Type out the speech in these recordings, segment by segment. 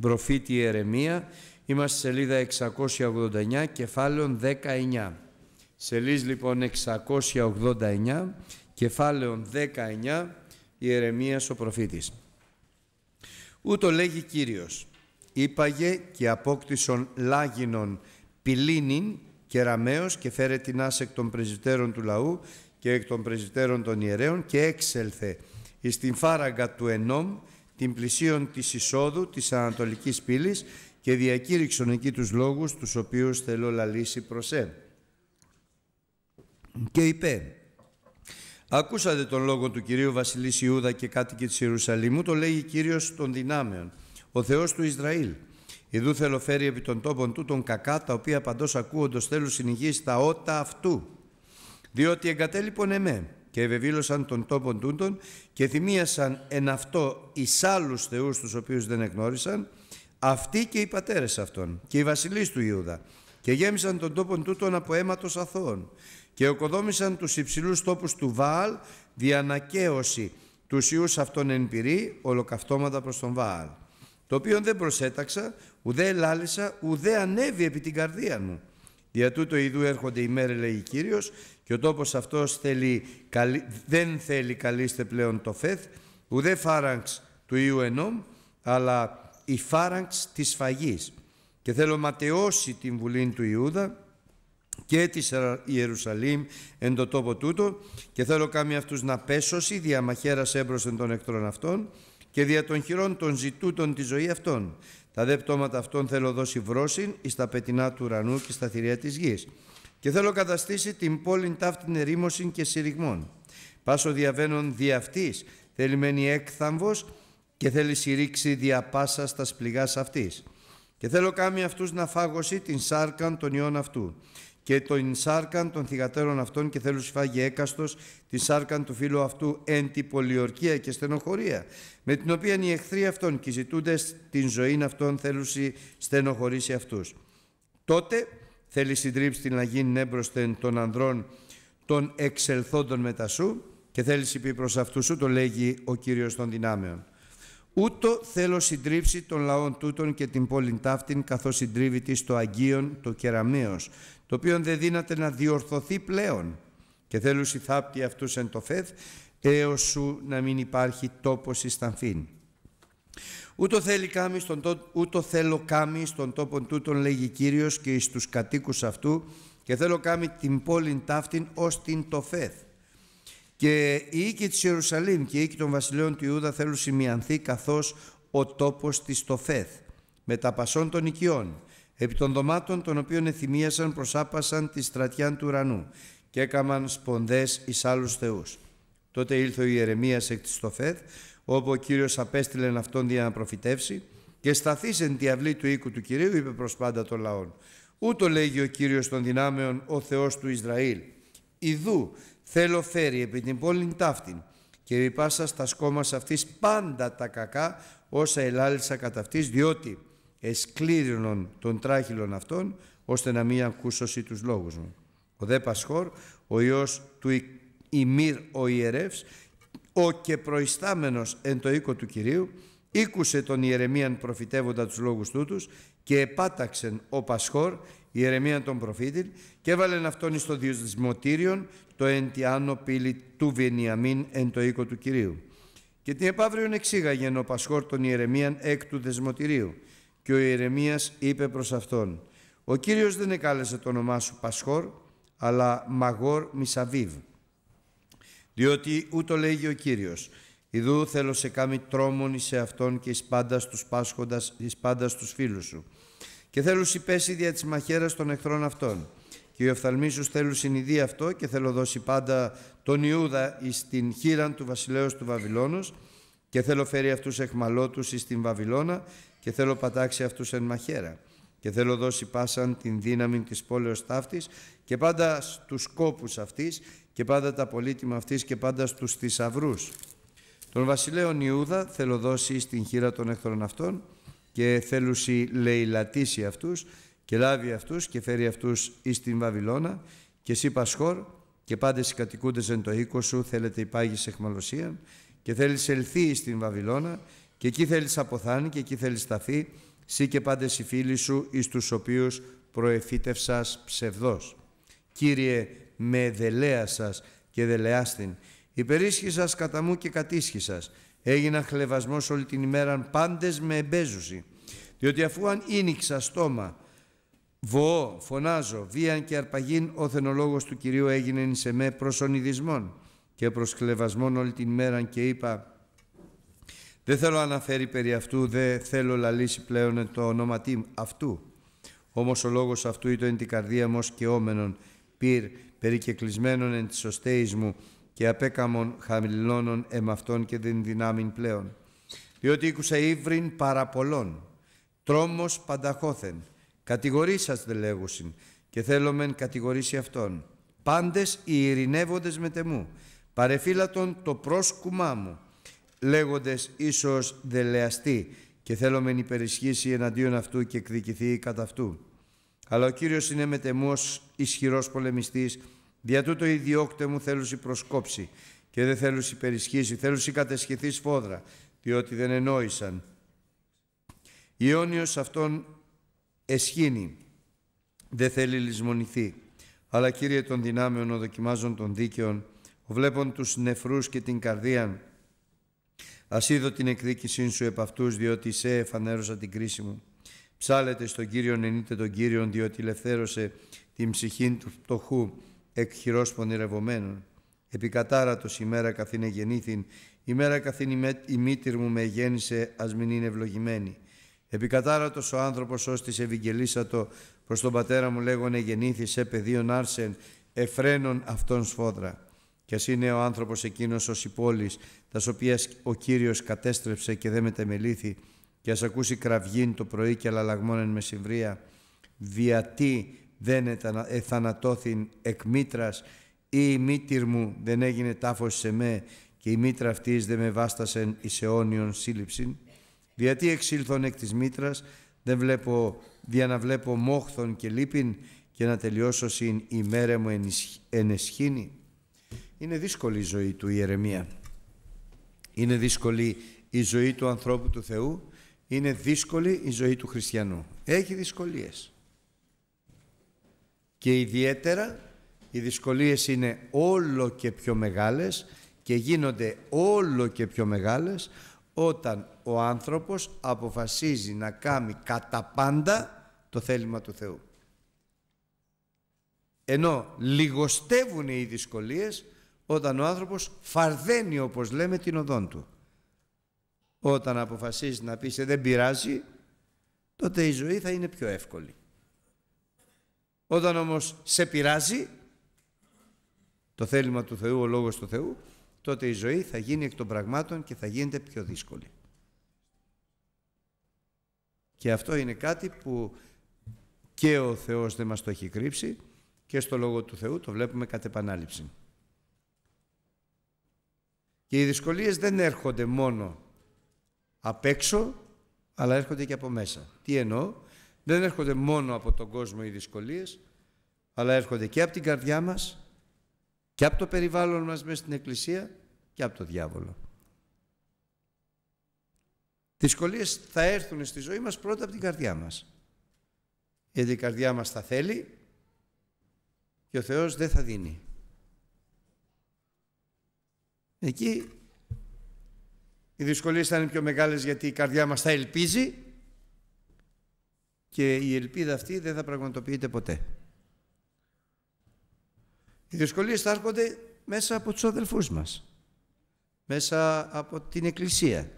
προφήτη Ιερεμία. Είμαστε σελίδα 689, κεφάλαιο 19. Σελίδα λοιπόν 689, κεφάλαιο 19, Ιερεμίας ο προφήτης. Ούτω λέγει Κύριος, είπαγε και απόκτησον λάγινον πυλίνην και ραμαίος και φέρε την άσεκ των πρεσβυτέρων του λαού και εκ των πρεσβυτέρων των ιερέων και έξελθε εις την φάραγγα του Ενόμ την πλησίον της εισόδου της Ανατολικής Πύλης και διακήρυξον εκεί τους λόγους τους οποίους θέλω λαλήσει προσέ. Και είπε «Ακούσατε τον λόγο του Κυρίου Βασιλής Ιούδα και κάτοικη της Ιερουσαλήμου, το λέει Κύριος των δυνάμεων, ο Θεός του Ισραήλ. Ιδού θέλω φέρει επί των τόπων τον κακά, τα οποία παντός ακούοντος θέλουν συνηγείς τα ότα αυτού. Διότι εγκατέλειπον εμέ, και ευεβήλωσαν τον τόπον τούτον και θυμίασαν εν αυτό εις άλλους θεούς τους οποίους δεν εγνώρισαν, αυτοί και οι πατέρες αυτών και οι βασιλείς του Ιούδα και γέμισαν τον τόπον τούτον από αίματος αθώων και οκοδόμησαν τους υψηλούς τόπους του Βάαλ διανακαίωση τους ιούς αυτών εν πυρή ολοκαυτώματα προς τον Βάαλ το οποίο δεν προσέταξα, ουδέ ελάλησα, ουδέ ανέβη επί την καρδία μου Δια τούτο ειδού έρχονται οι μέρε, λέει ο Κύριος, και ο τόπος αυτός θέλει, δεν θέλει καλείστε πλέον το φεθ, ουδέ φάραγξ του Ιού ενόμ, αλλά η φάραγξ της φαγής. Και θέλω ματαιώσει την βουλή του Ιούδα και της Ιερουσαλήμ εν το τόπο τούτο και θέλω κάμι αυτούς να πέσωσει δια μαχαίρας έμπροσεν των εχθρών αυτών και δια των χειρών των ζητούτων τη ζωή αυτών τα δε αυτών θέλω δώσει βρόσιν εις τα πετεινά του ουρανού και στα θηρία της γης. Και θέλω καταστήσει την πόλη ταύτην ερήμωσιν και συρριγμών. Πάσο διαβαίνον δι' αυτής, θέλει έκθαμβος και θέλει συρρήξει δια πάσα στα σπληγάς αυτής. Και θέλω κάμι αυτούς να φάγωσει την σάρκαν των ιών αυτού και τον σάρκαν των θυγατέρων αυτών και θέλουν φάγει έκαστος τη σάρκαν του φίλου αυτού εν τη πολιορκία και στενοχωρία με την οποία οι εχθροί αυτών και ζητούντες την ζωή αυτών θέλουσι στενοχωρήσει αυτούς. Τότε θέλει συντρίψει την γίνει έμπροσθεν των ανδρών των εξελθόντων μετά σου και θέλει πει προς αυτούς σου το λέγει ο κύριος των δυνάμεων. Ούτω θέλω συντρίψει των λαών τούτων και την πόλη ταύτην καθώς συντρίβει της το Αγίον το κεραμέως, το οποίο δεν δύναται να διορθωθεί πλέον. Και θέλουσι θάπτει αυτούς εν το φεθ, έως σου να μην υπάρχει τόπος εις ταμφήν. Ούτω, θέλει κάμι στον τό... Ούτω θέλω κάμι στον τόπο τούτων, λέγει Κύριος και εις τους κατοίκους αυτού και θέλω κάμι την πόλη ταύτην ως την το φεθ». Και η οίκη της Ιερουσαλήμ και η οίκη των βασιλέων του Ιούδα θέλουν σημειανθεί καθώς ο τόπος της Στοφέθ με τα πασών των οικειών, επί των δωμάτων των οποίων εθυμίασαν προσάπασαν τη στρατιά του ουρανού και έκαμαν σπονδές εις άλλους θεούς. Τότε ήλθε ο Ιερεμίας εκ της Στοφέθ όπου ο Κύριος απέστειλεν αυτόν για να προφητεύσει και σταθείς εν τη αυλή του οίκου του Κυρίου, είπε προς πάντα των λαών. Ούτω λέγει ο Κύριος των δυνάμεων, ο Θεός του Ισραήλ. Ιδού Θέλω φέρει επί την πόλην ταύτην και επί πάσα στα σκόμας αυτής πάντα τα κακά όσα ελάλησα κατά αυτής, διότι εσκλήρινον των τράχυλων αυτών, ώστε να μην ακούσωσι τους λόγους μου. Ο δε Πασχόρ, ο Υιός του Ημίρ ο ιερεύς, ο και προϊστάμενος εν το οίκο του Κυρίου, οίκουσε τον Ιερεμίαν προφητεύοντα τους λόγους τούτους και επάταξεν ο Πασχόρ η ερεμία των προφήτην, και έβαλεν αυτόν εις το το εν τη πύλη του Βενιαμίν εν το οίκο του Κυρίου. Και την επαύριον εξήγαγε ο Πασχόρ τον Ιερεμίαν εκ του δεσμοτήριου Και ο Ιερεμίας είπε προς αυτόν, «Ο Κύριος δεν εκάλεσε το όνομά σου Πασχόρ, αλλά Μαγόρ Μισαβίβ. Διότι ούτω λέγει ο Κύριος, «Ιδού θέλω σε κάμει τρόμον σε αυτόν και εις πάντα του πάσχοντας πάντα φίλους σου» Και θέλω πέσει δια της μαχαίρας των εχθρών αυτών. Και οι οφθαλμοί θέλουν συνειδεί αυτό και θέλω δώσει πάντα τον Ιούδα εις την χείραν του βασιλέως του Βαβυλώνος και θέλω φέρει αυτούς εχμαλώτους εις την Βαβυλώνα και θέλω πατάξει αυτούς εν μαχαίρα και θέλω δώσει πάσαν την δύναμη της πόλεως ταύτης και πάντα στους κόπους αυτής και πάντα τα πολύτιμα αυτής και πάντα στους θησαυρούς. Τον βασιλέον Ιούδα θέλω δώσει εις χείρα των εχθρών αυτών και θέλουσι λατήσει αυτούς και λάβει αυτούς και φέρει αυτούς εις την Βαβυλώνα και εσύ Πασχόρ και πάντες οι κατοικούντες εν το οίκο σου θέλετε υπάγεις εχμαλωσίαν και θέλεις ελθεί εις την Βαβυλώνα και εκεί θέλεις αποθάνει και εκεί θέλεις σταθεί σύ και πάντες οι φίλοι σου εις τους οποίους προεφύτευσας ψευδός. Κύριε με δελέα σας και δελεάστην υπερίσχυσας κατά μου και κατήσχυσας Έγινα χλεβασμός όλη την ημέρα πάντες με εμπέζουση, διότι αφού αν ίνιξα στόμα, βοώ, φωνάζω, βίαν και αρπαγήν, ο θενολόγος του Κυρίου έγινε σε με προς και προς χλεβασμόν όλη την ημέρα και είπα «Δεν θέλω αναφέρει περί αυτού, δεν θέλω λαλήσει πλέον το όνομα αυτού». Όμως ο λόγος αυτού ήταν την καρδία μου ως και πυρ περικεκλισμένον εν της οστέης μου και απέκαμον χαμηλώνων εμαυτών και δεν δυνάμειν πλέον. Διότι ήκουσα ύβριν παραπολών, τρόμος πανταχώθεν, κατηγορήσας δε λέγουσιν, και θέλομεν κατηγορήσει αυτόν. Πάντες οι ειρηνεύοντες με τεμού, παρεφύλατον το πρόσκουμά μου, λέγοντες ίσως δελεαστή, και θέλομεν υπερισχύσει εναντίον αυτού και εκδικηθεί κατά αυτού. Αλλά ο Κύριος είναι μετεμός ισχυρός πολεμιστής, Δια τούτο η διώκτε μου θέλουσι προσκόψει και δεν θέλουσι περισχύσει, θέλουσι κατεσχεθεί σφόδρα, διότι δεν ενόησαν. Η αυτόν εσχύνει, δεν θέλει λησμονηθεί. Αλλά Κύριε των δυνάμεων, ο δοκιμάζων των δίκαιων, ο βλέπων τους νεφρούς και την καρδίαν, ας είδω την εκδίκησή σου επ' αυτούς, διότι σε εφανέρωσα την κρίση μου. Ψάλετε στον Κύριον, ενείτε τον Κύριον, διότι ελευθέρωσε την ψυχή του φτωχού εκ χειρός πονηρευωμένων». Επικατάρατος ημέρα καθήν εγεννήθην, ημέρα καθήν η μήτυρ μου με γέννησε, ας μην είναι ευλογημένη. Επικατάρατος ο άνθρωπος ως της ευγγελίσατο, προς τον πατέρα μου λέγον εγεννήθη σε πεδίον άρσεν, εφραίνων αυτών σφόδρα. Κι ας είναι ο άνθρωπος εκείνος ως η πόλης, τας οποίας ο Κύριος κατέστρεψε και δεν μετεμελήθη, και ας ακούσει κραυγήν το πρωί και διατί δεν εθανατώθην εκ μήτρας ή η μήτυρ μου δεν έγινε τάφος σε με και η μήτρα αυτής δεν με βάστασεν εις αιώνιον σύλληψην. Διατί εξήλθον εκ της μήτρας δεν βλέπω, βλέπω μόχθον και λύπην και να τελειώσω συν η μέρα μου ενεσχύνη. Είναι δύσκολη η ζωή του Ερεμία. Είναι δύσκολη η ζωή του ανθρώπου του Θεού. Είναι δύσκολη η ζωή του χριστιανού. Έχει δυσκολίες. Και ιδιαίτερα οι δυσκολίες είναι όλο και πιο μεγάλες και γίνονται όλο και πιο μεγάλες όταν ο άνθρωπος αποφασίζει να κάνει κατά πάντα το θέλημα του Θεού. Ενώ λιγοστεύουν οι δυσκολίες όταν ο άνθρωπος φαρδένει όπως λέμε την οδόν του. Όταν αποφασίζει να πει σε δεν πειράζει τότε η ζωή θα είναι πιο εύκολη. Όταν όμως σε πειράζει, το θέλημα του Θεού, ο λόγος του Θεού, τότε η ζωή θα γίνει εκ των πραγμάτων και θα γίνεται πιο δύσκολη. Και αυτό είναι κάτι που και ο Θεός δεν μας το έχει κρύψει και στο Λόγο του Θεού το βλέπουμε κατ' επανάληψη. Και οι δυσκολίες δεν έρχονται μόνο απ' έξω, αλλά έρχονται και από μέσα. Τι εννοώ, δεν έρχονται μόνο από τον κόσμο οι δυσκολίες, αλλά έρχονται και από την καρδιά μας και από το περιβάλλον μας μέσα στην Εκκλησία και από το διάβολο. Δυσκολίες θα έρθουν στη ζωή μας πρώτα από την καρδιά μας. Γιατί η καρδιά μας θα θέλει και ο Θεός δεν θα δίνει. Εκεί οι δυσκολίες θα είναι πιο μεγάλες γιατί η καρδιά μας θα ελπίζει και η ελπίδα αυτή δεν θα πραγματοποιείται ποτέ. Οι δυσκολίες θα έρχονται μέσα από τους αδελφούς μας, μέσα από την Εκκλησία.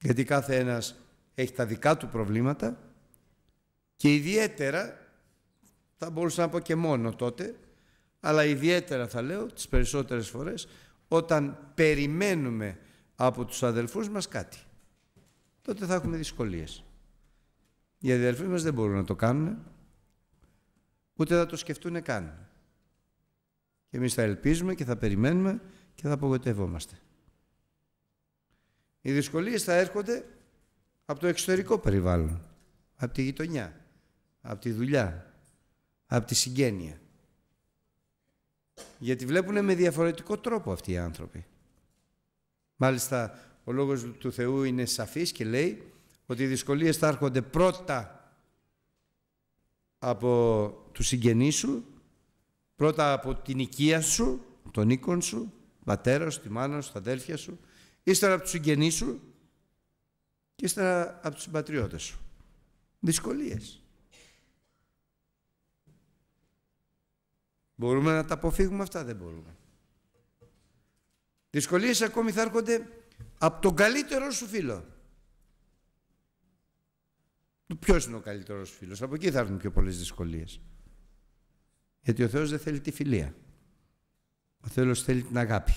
Γιατί κάθε ένας έχει τα δικά του προβλήματα και ιδιαίτερα, θα μπορούσα να πω και μόνο τότε, αλλά ιδιαίτερα θα λέω τις περισσότερες φορές, όταν περιμένουμε από τους αδελφούς μας κάτι, τότε θα έχουμε δυσκολίες. Οι αδελφοί μας δεν μπορούν να το κάνουν, ούτε θα το σκεφτούν καν. Και εμείς θα ελπίζουμε και θα περιμένουμε και θα απογοητευόμαστε. Οι δυσκολίες θα έρχονται από το εξωτερικό περιβάλλον, από τη γειτονιά, από τη δουλειά, από τη συγγένεια. Γιατί βλέπουν με διαφορετικό τρόπο αυτοί οι άνθρωποι. Μάλιστα, ο λόγος του Θεού είναι σαφής και λέει ότι οι δυσκολίες θα έρχονται πρώτα από του συγγενείς σου, πρώτα από την οικία σου, τον οίκον σου, πατέρας σου, τη μάνα σου, τα αδέλφια σου, ύστερα από τους συγγενείς σου και ύστερα από τους συμπατριώτες σου. Δυσκολίες. Μπορούμε να τα αποφύγουμε αυτά, δεν μπορούμε. Δυσκολίες ακόμη θα έρχονται από τον καλύτερο σου φίλο. Ποιος είναι ο καλύτερος φίλος. Από εκεί θα έρθουν πιο πολλές δυσκολίες. Γιατί ο Θεός δεν θέλει τη φιλία. Ο Θεός θέλει την αγάπη.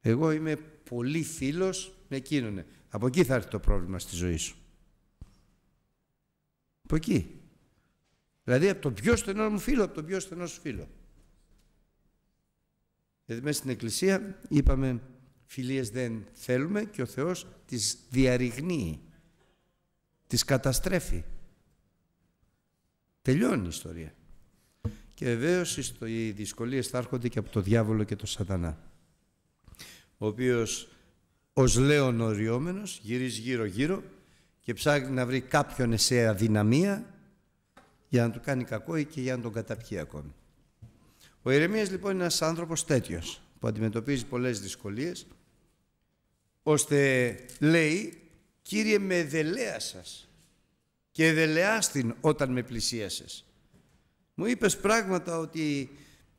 Εγώ είμαι πολύ φίλος με εκείνον. Από εκεί θα έρθει το πρόβλημα στη ζωή σου. Από εκεί. Δηλαδή από τον πιο στενό μου φίλο, από τον πιο στενό σου φίλο. Γιατί μέσα στην Εκκλησία είπαμε φιλίες δεν θέλουμε και ο Θεός τις διαρριγνύει τις καταστρέφει. Τελειώνει η ιστορία. Και βεβαίως οι δυσκολίες θα έρχονται και από το διάβολο και το σατανά, ο οποίος ως λέον οριόμενος γυρίζει γύρω-γύρω και ψάχνει να βρει κάποιον σε αδυναμία για να του κάνει κακό ή και για να τον καταπιεί Ο Ηρεμίας λοιπόν είναι ένας άνθρωπος τέτοιος που αντιμετωπίζει πολλές δυσκολίες ώστε λέει Κύριε με σας και εδελεάστην όταν με πλησίασες. Μου είπες πράγματα ότι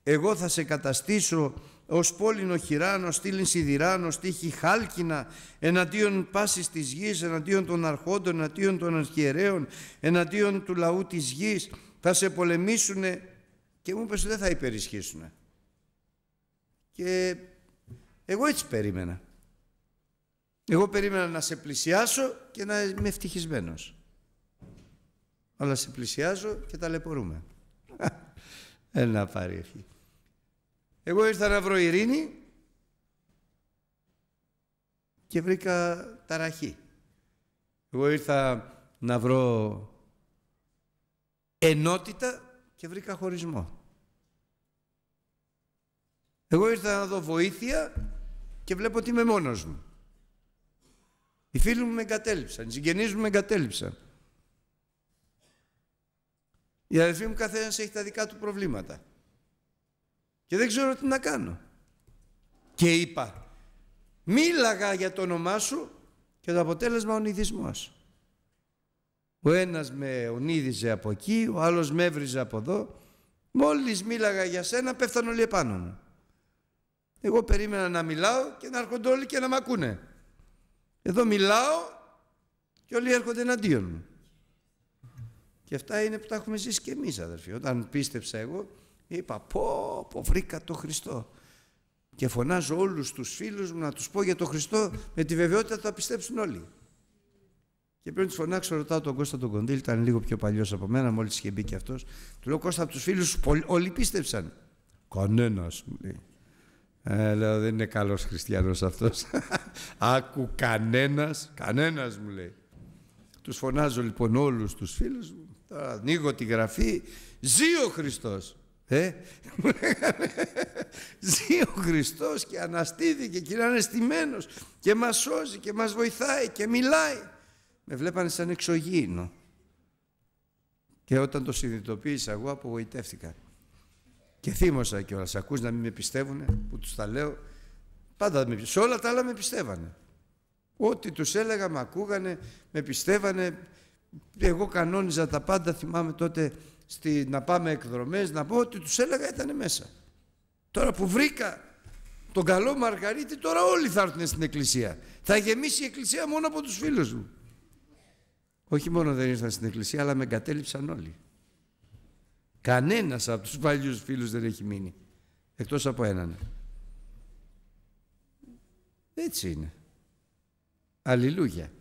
εγώ θα σε καταστήσω ως πόλινο χειράνο, στήλην σιδηράνο, τύχη χάλκινα, εναντίον πάσης της γης, εναντίον των αρχόντων, εναντίον των αρχιερέων, εναντίον του λαού της γης, θα σε πολεμήσουνε και μου είπες δεν θα υπερισχύσουνε. Και εγώ έτσι περίμενα. Εγώ περίμενα να σε πλησιάσω και να είμαι ευτυχισμένος. Αλλά σε πλησιάζω και ταλαιπωρούμε. Ένα πάρει Εγώ ήρθα να βρω ειρήνη και βρήκα ταραχή. Εγώ ήρθα να βρω ενότητα και βρήκα χωρισμό. Εγώ ήρθα να δω βοήθεια και βλέπω ότι είμαι μόνος μου. Οι φίλοι μου με εγκατέλειψαν, οι συγγενείς μου με εγκατέλειψαν. Οι αδελφοί μου καθένας έχει τα δικά του προβλήματα. Και δεν ξέρω τι να κάνω. Και είπα, μίλαγα για το όνομά σου και το αποτέλεσμα ονειδισμός. Ο ένας με ονίδιζε από εκεί, ο άλλος με έβριζε από εδώ. Μόλις μίλαγα για σένα πέφταν όλοι επάνω μου. Εγώ περίμενα να μιλάω και να έρχονται όλοι και να μ' ακούνε. Εδώ μιλάω και όλοι έρχονται εναντίον μου. Και αυτά είναι που τα έχουμε ζήσει και εμείς αδερφοί. Όταν πίστεψα εγώ είπα πω πω βρήκα το Χριστό. Και φωνάζω όλους τους φίλους μου να τους πω για το Χριστό με τη βεβαιότητα θα πιστέψουν όλοι. Και πριν τους φωνάξω, ρωτάω τον Κώστα τον Κοντήλ, ήταν λίγο πιο παλιός από μένα, μόλις είχε μπει και αυτός. Του λέω Κώστα από τους φίλους σου, όλοι πίστεψαν. Κανένας, μου λέει. Ε, λέω δεν είναι καλός χριστιανός αυτός. Άκου κανένας, κανένας μου λέει. Τους φωνάζω λοιπόν όλους τους φίλους μου. Τώρα ανοίγω τη γραφή. Ζει ο Χριστός. Ε? Ζει ο Χριστός και αναστήθηκε και είναι αναστημένος και μας σώζει και μας βοηθάει και μιλάει. Με βλέπανε σαν εξωγήινο. Και όταν το συνειδητοποίησα εγώ απογοητεύτηκα. Και θύμωσα κιόλας. Ακούς να μην με πιστεύουν που τους τα λέω. Πάντα με, σε όλα τα άλλα με πιστεύανε. Ό,τι τους έλεγα με ακούγανε, με πιστεύανε. Εγώ κανόνιζα τα πάντα, θυμάμαι τότε στη, να πάμε εκδρομές, να πω ότι τους έλεγα ήταν μέσα. Τώρα που βρήκα τον καλό Μαργαρίτη, τώρα όλοι θα έρθουν στην εκκλησία. Θα γεμίσει η εκκλησία μόνο από τους φίλους μου. Όχι μόνο δεν ήρθαν στην εκκλησία, αλλά με εγκατέλειψαν όλοι. Κανένας από τους παλιούς φίλους δεν έχει μείνει. Εκτός από έναν. Έτσι είναι. Αλληλούια.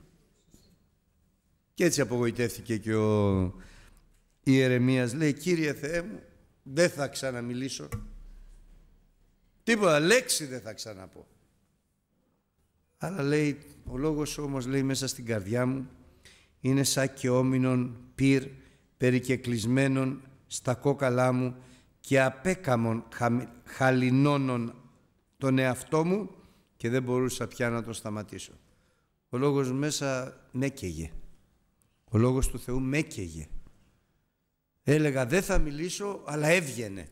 Και έτσι απογοητεύτηκε και ο Ιερεμίας. Λέει, Κύριε Θεέ μου, δεν θα ξαναμιλήσω. Τίποτα λέξη δεν θα ξαναπώ. Αλλά λέει, ο λόγος όμως λέει μέσα στην καρδιά μου είναι σαν και όμινον πυρ περικεκλισμένων στα κόκαλά μου και απέκαμον χαλινώνων τον εαυτό μου και δεν μπορούσα πια να τον σταματήσω. Ο λόγος μέσα με καίγε. Ο λόγος του Θεού με καίγε. Έλεγα δεν θα μιλήσω αλλά έβγαινε.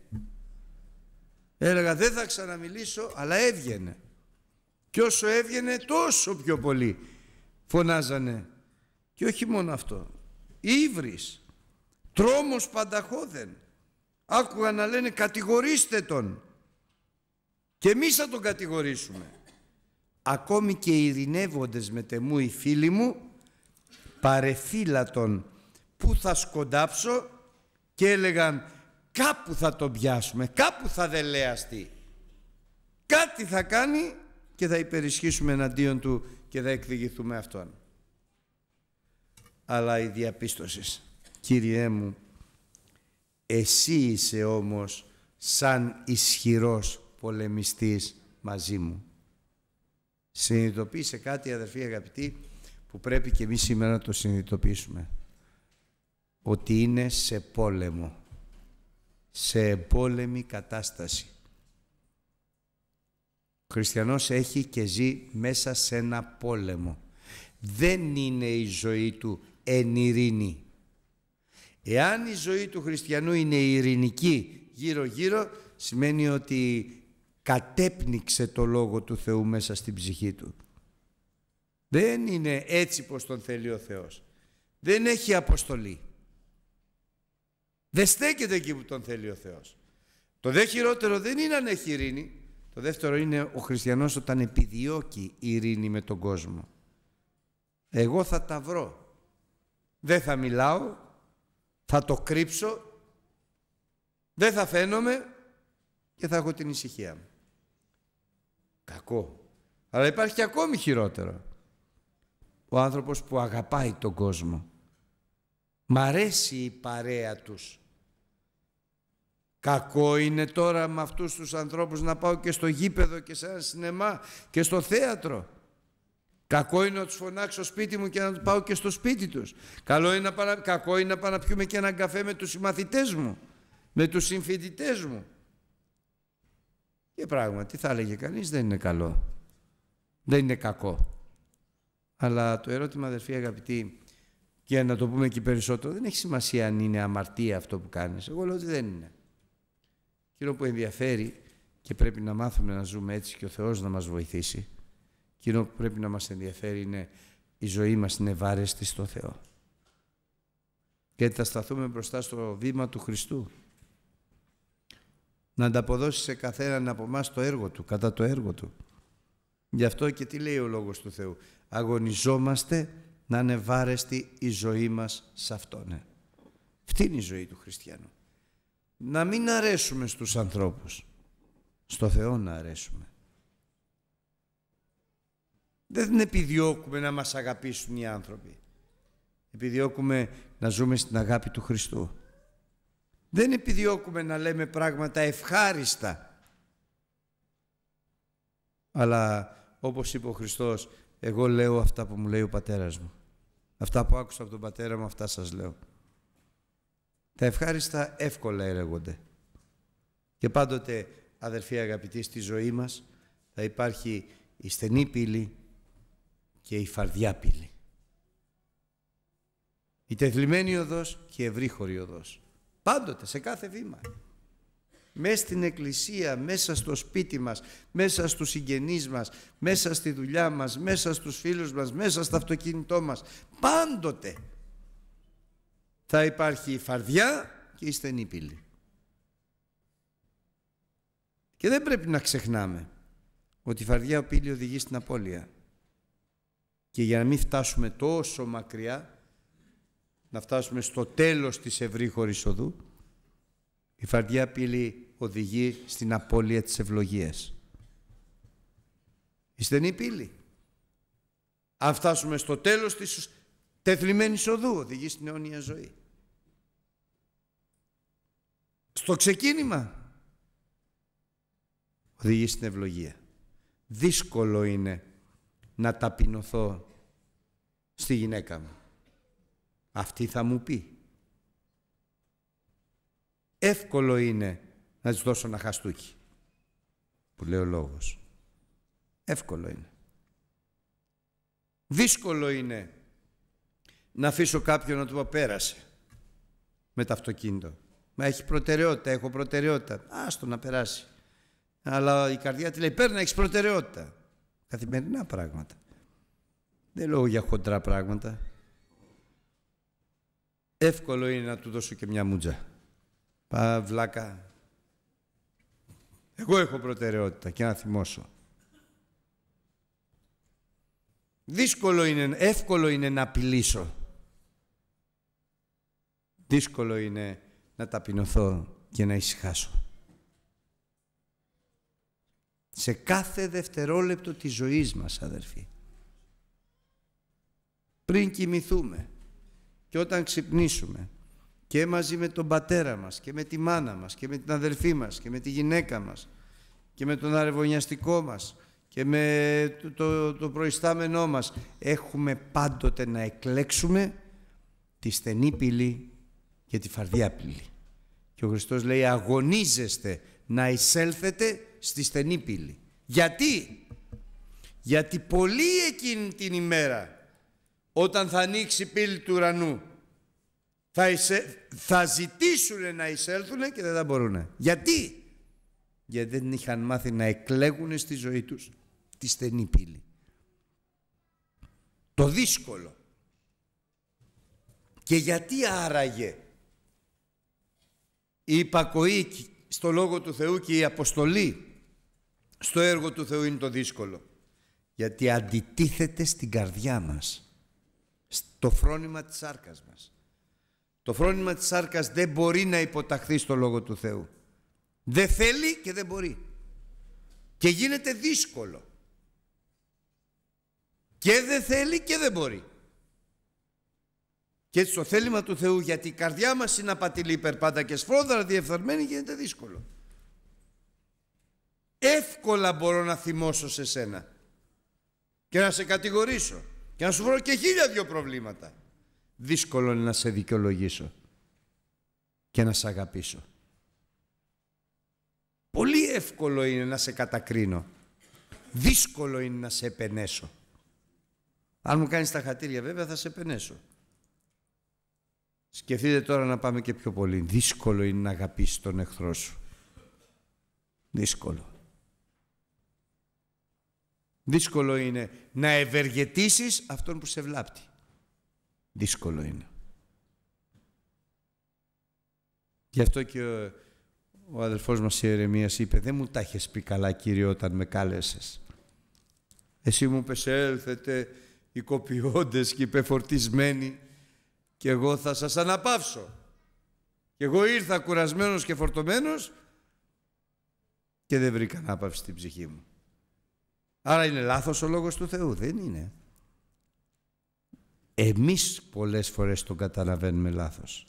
Έλεγα δεν θα ξαναμιλήσω αλλά έβγαινε. Και όσο έβγαινε τόσο πιο πολύ φωνάζανε. Και όχι μόνο αυτό. Ήβρις τρόμος πανταχώδεν. Άκουγα να λένε κατηγορήστε τον. Και εμείς θα τον κατηγορήσουμε. Ακόμη και οι ειρηνεύοντες με τεμού οι φίλοι μου, παρεφύλατον που θα σκοντάψω και έλεγαν κάπου θα τον πιάσουμε, κάπου θα δελεαστεί Κάτι θα κάνει και θα υπερισχύσουμε εναντίον του και θα εκδηγηθούμε αυτόν. Αλλά η διαπίστωση Κύριέ μου, εσύ είσαι όμως σαν ισχυρός πολεμιστής μαζί μου. Συνειδητοποίησε κάτι αδερφοί αγαπητοί που πρέπει και εμείς σήμερα να το συνειδητοποιήσουμε. Ότι είναι σε πόλεμο, σε πόλεμη κατάσταση. Ο χριστιανός έχει και ζει μέσα σε ένα πόλεμο. Δεν είναι η ζωή του εν ειρήνη. Εάν η ζωή του χριστιανού είναι ειρηνική γύρω-γύρω, σημαίνει ότι κατέπνιξε το Λόγο του Θεού μέσα στην ψυχή του. Δεν είναι έτσι πως τον θέλει ο Θεός. Δεν έχει αποστολή. Δεν στέκεται εκεί που τον θέλει ο Θεός. Το δε χειρότερο δεν είναι αν έχει ειρήνη. Το δεύτερο είναι ο χριστιανός όταν επιδιώκει ειρήνη με τον κόσμο. Εγώ θα τα βρω. Δεν θα μιλάω, θα το κρύψω, δεν θα φαίνομαι και θα έχω την ησυχία μου. Κακό. Αλλά υπάρχει και ακόμη χειρότερο. Ο άνθρωπος που αγαπάει τον κόσμο. Μ' αρέσει η παρέα τους. Κακό είναι τώρα με αυτούς τους ανθρώπους να πάω και στο γήπεδο και σε ένα σινεμά και στο θέατρο. Κακό είναι να τους φωνάξω σπίτι μου και να πάω και στο σπίτι τους. Καλό είναι να Κακό είναι να πιούμε και έναν καφέ με τους συμμαθητές μου, με τους συμφοιτητές μου. Και πράγματι θα έλεγε κανείς δεν είναι καλό. Δεν είναι κακό. Αλλά το ερώτημα, αδερφή, αγαπητή, και να το πούμε και περισσότερο, δεν έχει σημασία αν είναι αμαρτία αυτό που κάνεις. Εγώ λέω ότι δεν είναι. Κύριο που ενδιαφέρει και πρέπει να μάθουμε να ζούμε έτσι και ο Θεός να μας βοηθήσει, Εκείνο που πρέπει να μας ενδιαφέρει είναι η ζωή μας είναι βάρεστη στο Θεό. και θα σταθούμε μπροστά στο βήμα του Χριστού. Να ανταποδώσει σε καθέναν από εμάς το έργο Του, κατά το έργο Του. Γι' αυτό και τι λέει ο Λόγος του Θεού. Αγωνιζόμαστε να είναι βάρεστη η ζωή μας σε Αυτόν. Ναι. Αυτή είναι η ζωή του χριστιανού. Να μην αρέσουμε στους ανθρώπους. Στο Θεό να αρέσουμε. Δεν επιδιώκουμε να μας αγαπήσουν οι άνθρωποι. Επιδιώκουμε να ζούμε στην αγάπη του Χριστού. Δεν επιδιώκουμε να λέμε πράγματα ευχάριστα. Αλλά όπως είπε ο Χριστός, εγώ λέω αυτά που μου λέει ο πατέρας μου. Αυτά που άκουσα από τον πατέρα μου, αυτά σας λέω. Τα ευχάριστα εύκολα έρεγονται. Και πάντοτε, αδερφοί αγαπητοί, στη ζωή μας θα υπάρχει η στενή πύλη και η φαρδιά πύλη. Η τεθλιμμένη οδός και η ευρύχωρη οδός. Πάντοτε, σε κάθε βήμα. Μέσα στην εκκλησία, μέσα στο σπίτι μας, μέσα στους συγγενείς μας, μέσα στη δουλειά μας, μέσα στους φίλους μας, μέσα στο αυτοκίνητό μας. Πάντοτε θα υπάρχει η φαρδιά και η στενή πύλη. Και δεν πρέπει να ξεχνάμε ότι η φαρδιά πύλη οδηγεί στην απώλεια. Και για να μην φτάσουμε τόσο μακριά, να φτάσουμε στο τέλος της ευρύχωρης οδού, η φαρδιά πύλη οδηγεί στην απώλεια της ευλογίας. Η στενή πύλη. Αν φτάσουμε στο τέλος της τεθλιμμένης οδού, οδηγεί στην αιώνια ζωή. Στο ξεκίνημα, οδηγεί στην ευλογία. Δύσκολο είναι να ταπεινωθώ στη γυναίκα μου. Αυτή θα μου πει. Εύκολο είναι να της δώσω ένα χαστούκι. Που λέει ο λόγος. Εύκολο είναι. Δύσκολο είναι να αφήσω κάποιον να του πω πέρασε με το αυτοκίνητο. Μα έχει προτεραιότητα, έχω προτεραιότητα. Άστο να περάσει. Αλλά η καρδιά της λέει: Παίρνει, έχεις προτεραιότητα. Καθημερινά πράγματα. Δεν λέω για χοντρά πράγματα. Εύκολο είναι να του δώσω και μια μουτζα. Πα, βλάκα. Εγώ έχω προτεραιότητα και να θυμώσω. Δύσκολο είναι, εύκολο είναι να απειλήσω. Δύσκολο είναι να ταπεινωθώ και να ησυχάσω σε κάθε δευτερόλεπτο της ζωής μας αδερφοί. Πριν κοιμηθούμε και όταν ξυπνήσουμε και μαζί με τον πατέρα μας και με τη μάνα μας και με την αδερφή μας και με τη γυναίκα μας και με τον αρεβωνιαστικό μας και με το, το, το προϊστάμενό μας έχουμε πάντοτε να εκλέξουμε τη στενή πύλη και τη φαρδιά πύλη. Και ο Χριστός λέει αγωνίζεστε να εισέλθετε στη στενή πύλη. Γιατί? Γιατί πολύ εκείνη την ημέρα όταν θα ανοίξει η πύλη του ουρανού θα, θα ζητήσουν να εισέλθουν και δεν θα μπορούν. Γιατί? Γιατί δεν είχαν μάθει να εκλέγουν στη ζωή τους τη στενή πύλη. Το δύσκολο. Και γιατί άραγε η υπακοή στο Λόγο του Θεού και η αποστολή στο έργο του Θεού είναι το δύσκολο. Γιατί αντιτίθεται στην καρδιά μας. Στο φρόνημα της σάρκας μας. Το φρόνημα της σάρκας δεν μπορεί να υποταχθεί στο Λόγο του Θεού. Δεν θέλει και δεν μπορεί. Και γίνεται δύσκολο. Και δεν θέλει και δεν μπορεί. Και έτσι το θέλημα του Θεού γιατί η καρδιά μας είναι απατηλή υπερπάντα και σφρόδρα διεφθαρμένη γίνεται δύσκολο εύκολα μπορώ να θυμώσω σε σένα και να σε κατηγορήσω και να σου βρω και χίλια δυο προβλήματα. Δύσκολο είναι να σε δικαιολογήσω και να σε αγαπήσω. Πολύ εύκολο είναι να σε κατακρίνω. Δύσκολο είναι να σε επενέσω. Αν μου κάνεις τα χατήρια βέβαια θα σε επενέσω. Σκεφτείτε τώρα να πάμε και πιο πολύ. Δύσκολο είναι να αγαπήσεις τον εχθρό σου. Δύσκολο. Δύσκολο είναι να ευεργετήσεις αυτόν που σε βλάπτει. Δύσκολο είναι. Γι' αυτό και ο, ο αδελφός μας η Ερεμίας είπε «Δεν μου τα έχεις πει καλά Κύριε όταν με κάλεσες». Εσύ μου πες έλθετε οι και υπεφορτισμένοι και εγώ θα σας αναπαύσω. Και εγώ ήρθα κουρασμένος και φορτωμένος και δεν βρήκα ανάπαυση στην ψυχή μου. Άρα είναι λάθος ο λόγος του Θεού, δεν είναι. Εμείς πολλές φορές τον καταλαβαίνουμε λάθος.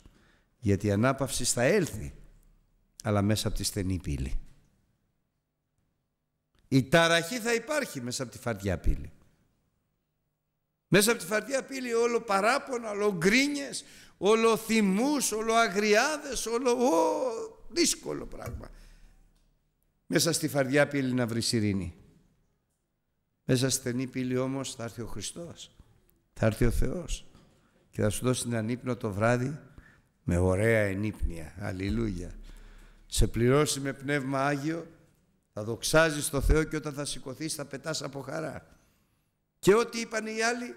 Γιατί η ανάπαυση θα έλθει, αλλά μέσα από τη στενή πύλη. Η ταραχή θα υπάρχει μέσα από τη φαρδιά πύλη. Μέσα από τη φαρδιά πύλη όλο παράπονα, όλο γκρίνιες, όλο θυμούς, όλο αγριάδες, όλο ο, δύσκολο πράγμα. Μέσα στη φαρδιά πύλη να βρεις ειρήνη. Μέσα στενή πύλη όμως θα έρθει ο Χριστός, θα έρθει ο Θεός και θα σου δώσει την ανύπνο το βράδυ με ωραία ενύπνια. Αλληλούια. Σε πληρώσει με πνεύμα Άγιο, θα δοξάζεις το Θεό και όταν θα σηκωθείς θα πετάς από χαρά. Και ό,τι είπαν οι άλλοι,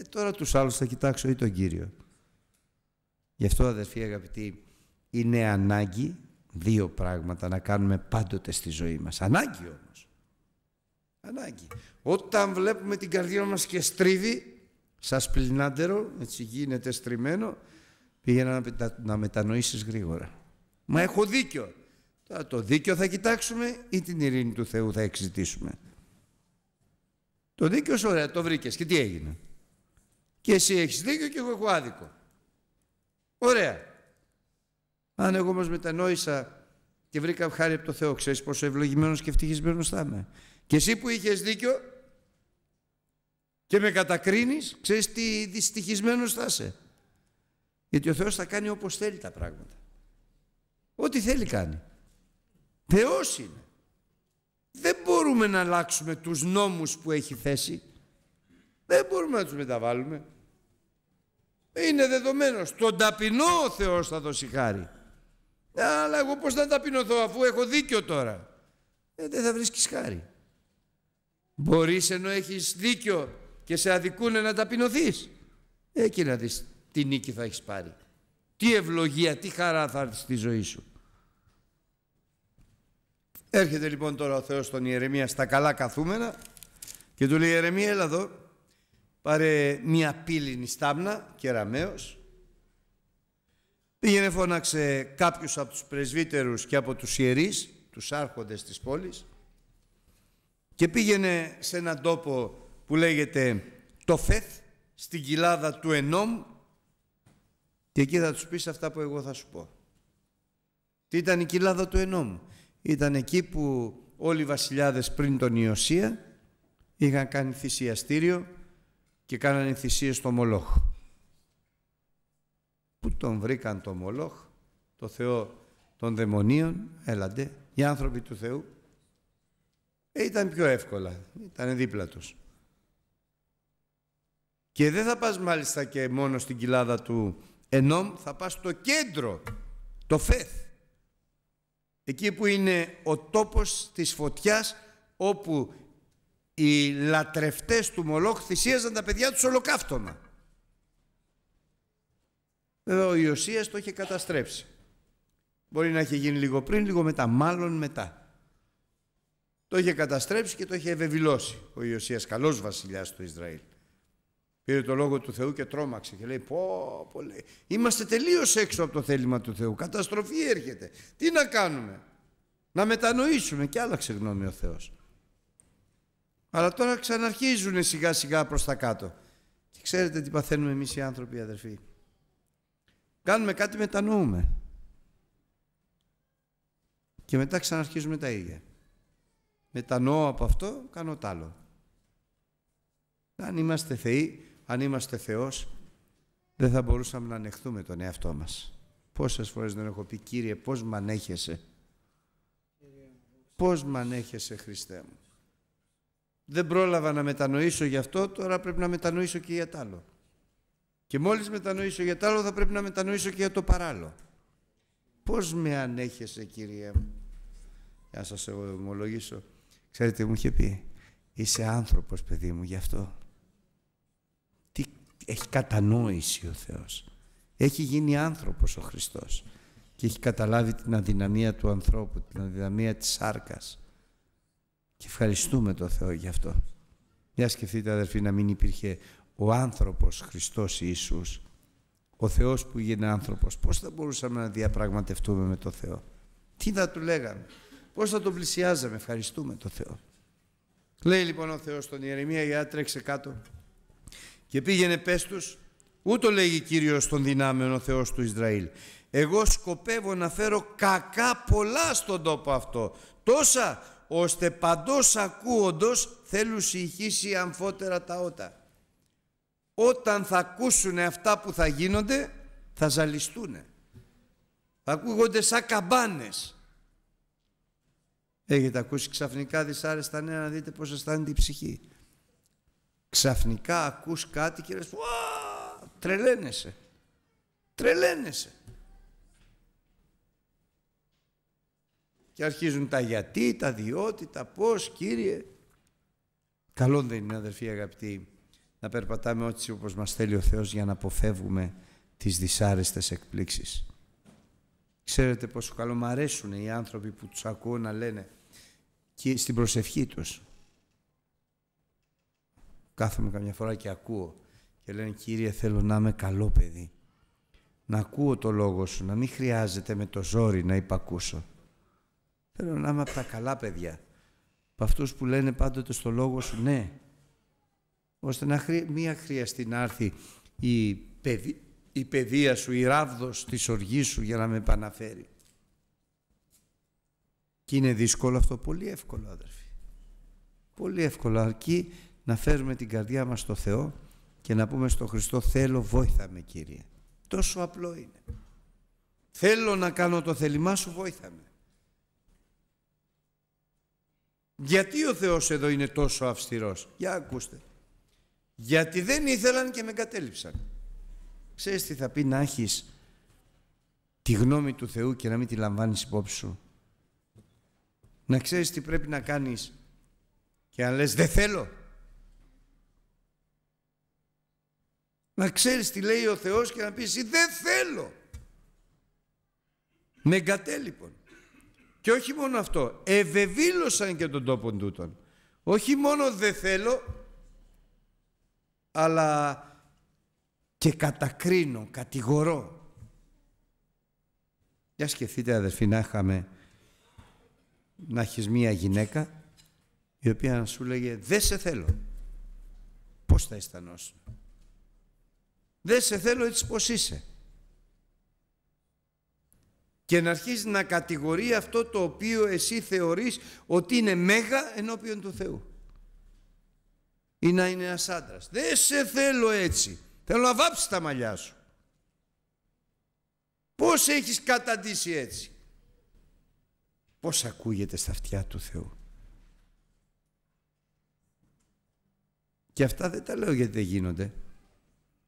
ε, τώρα τους άλλους θα κοιτάξω ή τον Κύριο. Γι' αυτό αδερφοί αγαπητοί, είναι ανάγκη δύο πράγματα να κάνουμε πάντοτε στη ζωή μας. Ανάγκιο ανάγκη. Όταν βλέπουμε την καρδιά μας και στρίβει, σας σπληνάντερο, έτσι γίνεται στριμμένο, πήγαινα να μετανοήσεις γρήγορα. Μα έχω δίκιο. Τώρα το δίκιο θα κοιτάξουμε ή την ειρήνη του Θεού θα εξητήσουμε. Το δίκιο σου ωραία, το βρήκες και τι έγινε. Και εσύ έχεις δίκιο και εγώ έχω άδικο. Ωραία. Αν εγώ όμως μετανόησα και βρήκα χάρη από το Θεό, ξέρεις πόσο ευλογημένος και ευτυχισμένος θα είμαι. Και εσύ που είχες δίκιο και με κατακρίνεις, ξέρεις τι δυστυχισμένος θα είσαι. Γιατί ο Θεός θα κάνει όπως θέλει τα πράγματα. Ό,τι θέλει κάνει. Θεός είναι. Δεν μπορούμε να αλλάξουμε τους νόμους που έχει θέσει. Δεν μπορούμε να τους μεταβάλουμε. Είναι δεδομένος. Τον ταπεινό ο Θεός θα δώσει χάρη. Ε, αλλά εγώ πώς να ταπεινωθώ αφού έχω δίκιο τώρα. Ε, δεν θα βρίσκεις χάρη. Μπορείς ενώ έχεις δίκιο και σε αδικούνε να ταπεινωθείς. Εκεί να δεις τι νίκη θα έχεις πάρει. Τι ευλογία, τι χαρά θα έρθει στη ζωή σου. Έρχεται λοιπόν τώρα ο Θεός τον Ιερεμία στα καλά καθούμενα και του λέει Ιερεμία έλα εδώ πάρε μια πύληνη στάμνα και ραμαίος πήγαινε φώναξε κάποιους από τους πρεσβύτερους και από τους ιερείς τους άρχοντες της πόλης και πήγαινε σε έναν τόπο που λέγεται το Φεθ στην κοιλάδα του Ενόμ και εκεί θα τους πεις αυτά που εγώ θα σου πω. Τι ήταν η κοιλάδα του Ενόμ. Ήταν εκεί που όλοι οι βασιλιάδες πριν τον Ιωσία είχαν κάνει θυσιαστήριο και κάνανε θυσίες στο Μολόχ. Πού τον βρήκαν το Μολόχ, το Θεό των δαιμονίων, έλαντε, οι άνθρωποι του Θεού ε, ήταν πιο εύκολα. Ήταν δίπλα τους. Και δεν θα πας μάλιστα και μόνο στην κοιλάδα του Ενόμ, θα πας στο κέντρο, το ΦΕΘ. Εκεί που είναι ο τόπος της φωτιάς όπου οι λατρευτές του Μολόχ θυσίαζαν τα παιδιά τους ολοκαύτωμα. Βέβαια ο Ιωσίας το είχε καταστρέψει. Μπορεί να είχε γίνει λίγο πριν, λίγο μετά, μάλλον μετά το είχε καταστρέψει και το είχε ευεβηλώσει ο Ιωσίας, καλός βασιλιάς του Ισραήλ. Πήρε το λόγο του Θεού και τρόμαξε και λέει πω, πω λέει, είμαστε τελείως έξω από το θέλημα του Θεού, καταστροφή έρχεται, τι να κάνουμε, να μετανοήσουμε και άλλαξε γνώμη ο Θεός. Αλλά τώρα ξαναρχίζουν σιγά σιγά προς τα κάτω. Και ξέρετε τι παθαίνουμε εμείς οι άνθρωποι αδερφοί. Κάνουμε κάτι μετανοούμε. Και μετά ξαναρχίζουμε τα ίδια μετανοώ από αυτό, κάνω τ' άλλο. Αν είμαστε θεοί, αν είμαστε Θεός, δεν θα μπορούσαμε να ανεχθούμε τον εαυτό μας. Πόσες φορές δεν έχω πει, Κύριε, πώς μ' ανέχεσαι. Πώς μ' ανέχεσαι, Χριστέ μου. Δεν πρόλαβα να μετανοήσω γι' αυτό, τώρα πρέπει να μετανοήσω και για τ' άλλο. Και μόλις μετανοήσω για τ' άλλο θα πρέπει να μετανοήσω και για το παράλληλο. Πώς με ανέχεσαι, Κύριε μου. Για να σας ομολογήσω Ξέρετε, μου είχε πει, είσαι άνθρωπος, παιδί μου, γι' αυτό. Τι έχει κατανόηση ο Θεός. Έχει γίνει άνθρωπος ο Χριστός και έχει καταλάβει την αδυναμία του ανθρώπου, την αδυναμία της σάρκας. Και ευχαριστούμε τον Θεό γι' αυτό. Μια σκεφτείτε αδερφοί να μην υπήρχε ο άνθρωπος Χριστός Ιησούς, ο Θεός που έγινε άνθρωπος. Πώς θα μπορούσαμε να διαπραγματευτούμε με τον Θεό. Τι θα του λέγαμε πώς θα τον πλησιάζαμε. Ευχαριστούμε τον Θεό. Λέει λοιπόν ο Θεός τον Ιερεμία για τρέξε κάτω και πήγαινε πες τους ούτω λέγει Κύριος τον δυνάμεων ο Θεός του Ισραήλ εγώ σκοπεύω να φέρω κακά πολλά στον τόπο αυτό τόσα ώστε παντός ακούοντος θέλουν συγχύσει αμφότερα τα ότα όταν θα ακούσουν αυτά που θα γίνονται θα ζαλιστούν θα ακούγονται σαν καμπάνες Έχετε ακούσει ξαφνικά δυσάρεστα νέα να δείτε πώς αισθάνεται η ψυχή. Ξαφνικά ακούς κάτι και λες τρελαίνεσαι. Τρελαίνεσαι. Και αρχίζουν τα γιατί, τα διότι, τα πώς, Κύριε. Καλό δεν είναι αδερφοί αγαπητοί να περπατάμε ό,τι όπως μας θέλει ο Θεός για να αποφεύγουμε τις δυσάρεστες εκπλήξεις. Ξέρετε πόσο καλό μου αρέσουν οι άνθρωποι που τους ακούω να λένε στην προσευχή τους. Κάθομαι καμιά φορά και ακούω και λένε «Κύριε θέλω να είμαι καλό παιδί, να ακούω το λόγο σου, να μην χρειάζεται με το ζόρι να υπακούσω. Θέλω να είμαι από τα καλά παιδιά, από αυτούς που λένε πάντοτε στο λόγο σου ναι, ώστε να χρει... μία χρειαστεί να έρθει η, η παιδεία σου, η ράβδος της οργής σου για να με επαναφέρει. Και είναι δύσκολο αυτό, πολύ εύκολο αδερφοί. Πολύ εύκολο αρκεί να φέρουμε την καρδιά μας στο Θεό και να πούμε στο Χριστό θέλω βόηθα με Κύριε. Τόσο απλό είναι. Θέλω να κάνω το θέλημά σου βόηθα με. Γιατί ο Θεός εδώ είναι τόσο αυστηρός. Για ακούστε. Γιατί δεν ήθελαν και με κατέληψαν. Ξέρεις τι θα πει να έχεις τη γνώμη του Θεού και να μην τη λαμβάνεις υπόψη σου να ξέρεις τι πρέπει να κάνεις και αν λες δεν θέλω να ξέρεις τι λέει ο Θεός και να πεις δεν θέλω με λοιπόν και όχι μόνο αυτό ευεβήλωσαν και τον τόπο τούτον όχι μόνο δεν θέλω αλλά και κατακρίνω, κατηγορώ για σκεφτείτε αδερφοί να είχαμε να έχεις μία γυναίκα η οποία να σου λέγε «Δεν σε θέλω». Πώς θα αισθανωσουν «Δεν σε θέλω έτσι πώς είσαι». Και να αρχίσεις να κατηγορεί αυτό το οποίο εσύ θεωρείς ότι είναι μέγα ενώπιον του Θεού. Ή να είναι ένας άντρας. «Δεν σε θέλω έτσι. Θέλω να βάψεις τα μαλλιά σου». Πώς έχεις καταντήσει έτσι πώς ακούγεται στα αυτιά του Θεού. Και αυτά δεν τα λέω γιατί δεν γίνονται.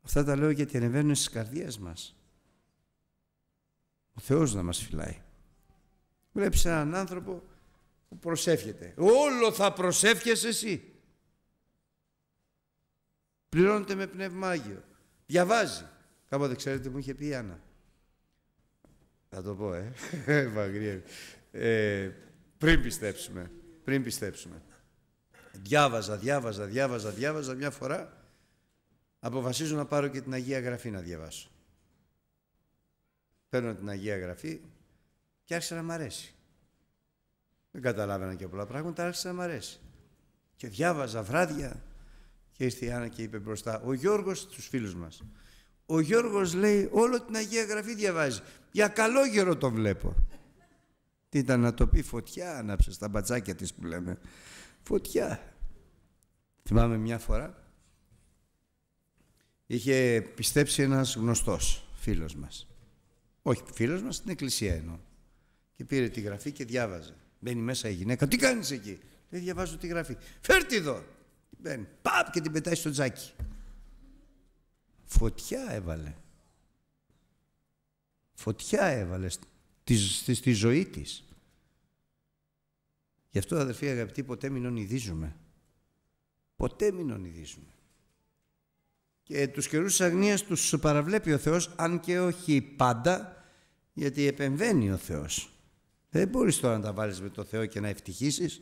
Αυτά τα λέω γιατί ανεβαίνουν στις καρδιές μας. Ο Θεός να μας φυλάει. Βλέπεις έναν άνθρωπο που προσεύχεται. Όλο θα προσεύχεσαι εσύ. Πληρώνεται με πνεύμα Διαβάζει. Κάποτε ξέρετε μου είχε πει η Άννα. Θα το πω, ε. Ε, πριν πιστέψουμε, πριν πιστέψουμε. Διάβαζα, διάβαζα, διάβαζα, διάβαζα μια φορά. Αποφασίζω να πάρω και την Αγία Γραφή να διαβάσω. Παίρνω την Αγία Γραφή και άρχισα να μ' αρέσει. Δεν καταλάβαινα και πολλά πράγματα, άρχισα να μ' αρέσει. Και διάβαζα βράδια και ήρθε η Άννα και είπε μπροστά, ο Γιώργος τους φίλους μας. Ο Γιώργος λέει όλο την Αγία Γραφή διαβάζει. Για καλό γερό το βλέπω. Τι ήταν να το πει φωτιά ανάψε στα μπατζάκια της που λέμε. Φωτιά. Θυμάμαι μια φορά είχε πιστέψει ένας γνωστός φίλος μας. Όχι φίλος μας, στην εκκλησία εννοώ. Και πήρε τη γραφή και διάβαζε. Μπαίνει μέσα η γυναίκα. Τι κάνεις εκεί. Δεν διαβάζω τη γραφή. Φέρτε εδώ. Μπαίνει. Παπ και την πετάει στο τζάκι. Φωτιά έβαλε. Φωτιά έβαλε στη, στη ζωή της. Γι' αυτό αδερφοί αγαπητοί ποτέ μην ονειδίζουμε. Ποτέ μην ονειδίζουμε. Και τους καιρούς της αγνίας τους παραβλέπει ο Θεός αν και όχι πάντα γιατί επεμβαίνει ο Θεός. Δεν μπορείς τώρα να τα βάλεις με το Θεό και να ευτυχήσεις.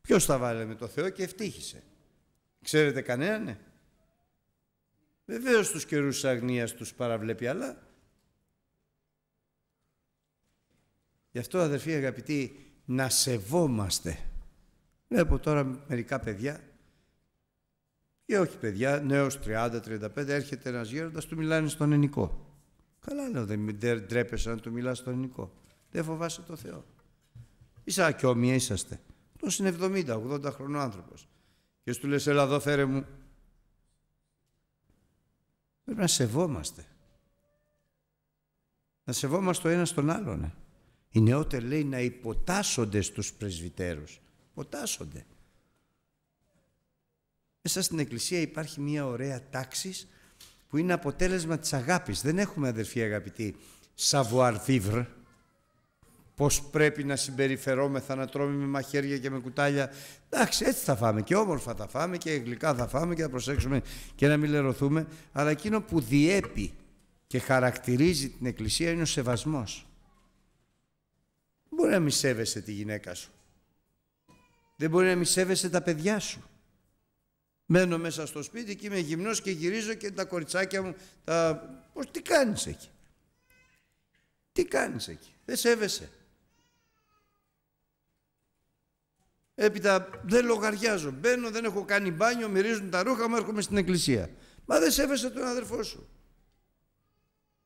Ποιος τα βάλε με το Θεό και ευτύχησε. Ξέρετε κανέναν, ναι. Βεβαίως τους καιρούς της αγνίας τους παραβλέπει αλλά Γι' αυτό αδερφοί αγαπητοί να σεβόμαστε. Βλέπω τώρα μερικά παιδιά ή όχι παιδιά, νέος 30-35 έρχεται ένας γέροντας του μιλάνε στον ενικό. Καλά λέω δεν ντρέπεσαι να του μιλάς στον ενικό. Δεν φοβάσαι το Θεό. Ίσα και εισαστε είσαστε. Αυτός είναι 70-80 χρονών άνθρωπος. Και σου λες έλα εδώ φέρε μου. Πρέπει να σεβόμαστε. Να σεβόμαστε ο ένας τον άλλον. Ε. Οι νεότεροι λέει να υποτάσσονται στους πρεσβυτέρους. Υποτάσσονται Μέσα στην Εκκλησία υπάρχει μια ωραία τάξη που είναι αποτέλεσμα της αγάπης. Δεν έχουμε αδερφοί αγαπητοί savoir vivre. Πώς πρέπει να συμπεριφερόμεθα, να τρώμε με μαχαίρια και με κουτάλια. Εντάξει, έτσι θα φάμε και όμορφα θα φάμε και γλυκά θα φάμε και θα προσέξουμε και να μην λερωθούμε. Αλλά εκείνο που διέπει και χαρακτηρίζει την Εκκλησία είναι ο σεβασμός. Δεν μπορεί να μη σέβεσαι τη γυναίκα σου. Δεν μπορεί να μη σέβεσαι τα παιδιά σου. Μένω μέσα στο σπίτι και είμαι γυμνός και γυρίζω και τα κοριτσάκια μου, τα... Πώς, τι κάνεις εκεί. Τι κάνεις εκεί. Δεν σέβεσαι. Έπειτα δεν λογαριάζω. Μπαίνω, δεν έχω κάνει μπάνιο, μυρίζουν τα ρούχα μου, έρχομαι στην εκκλησία. Μα δεν σέβεσαι τον αδερφό σου.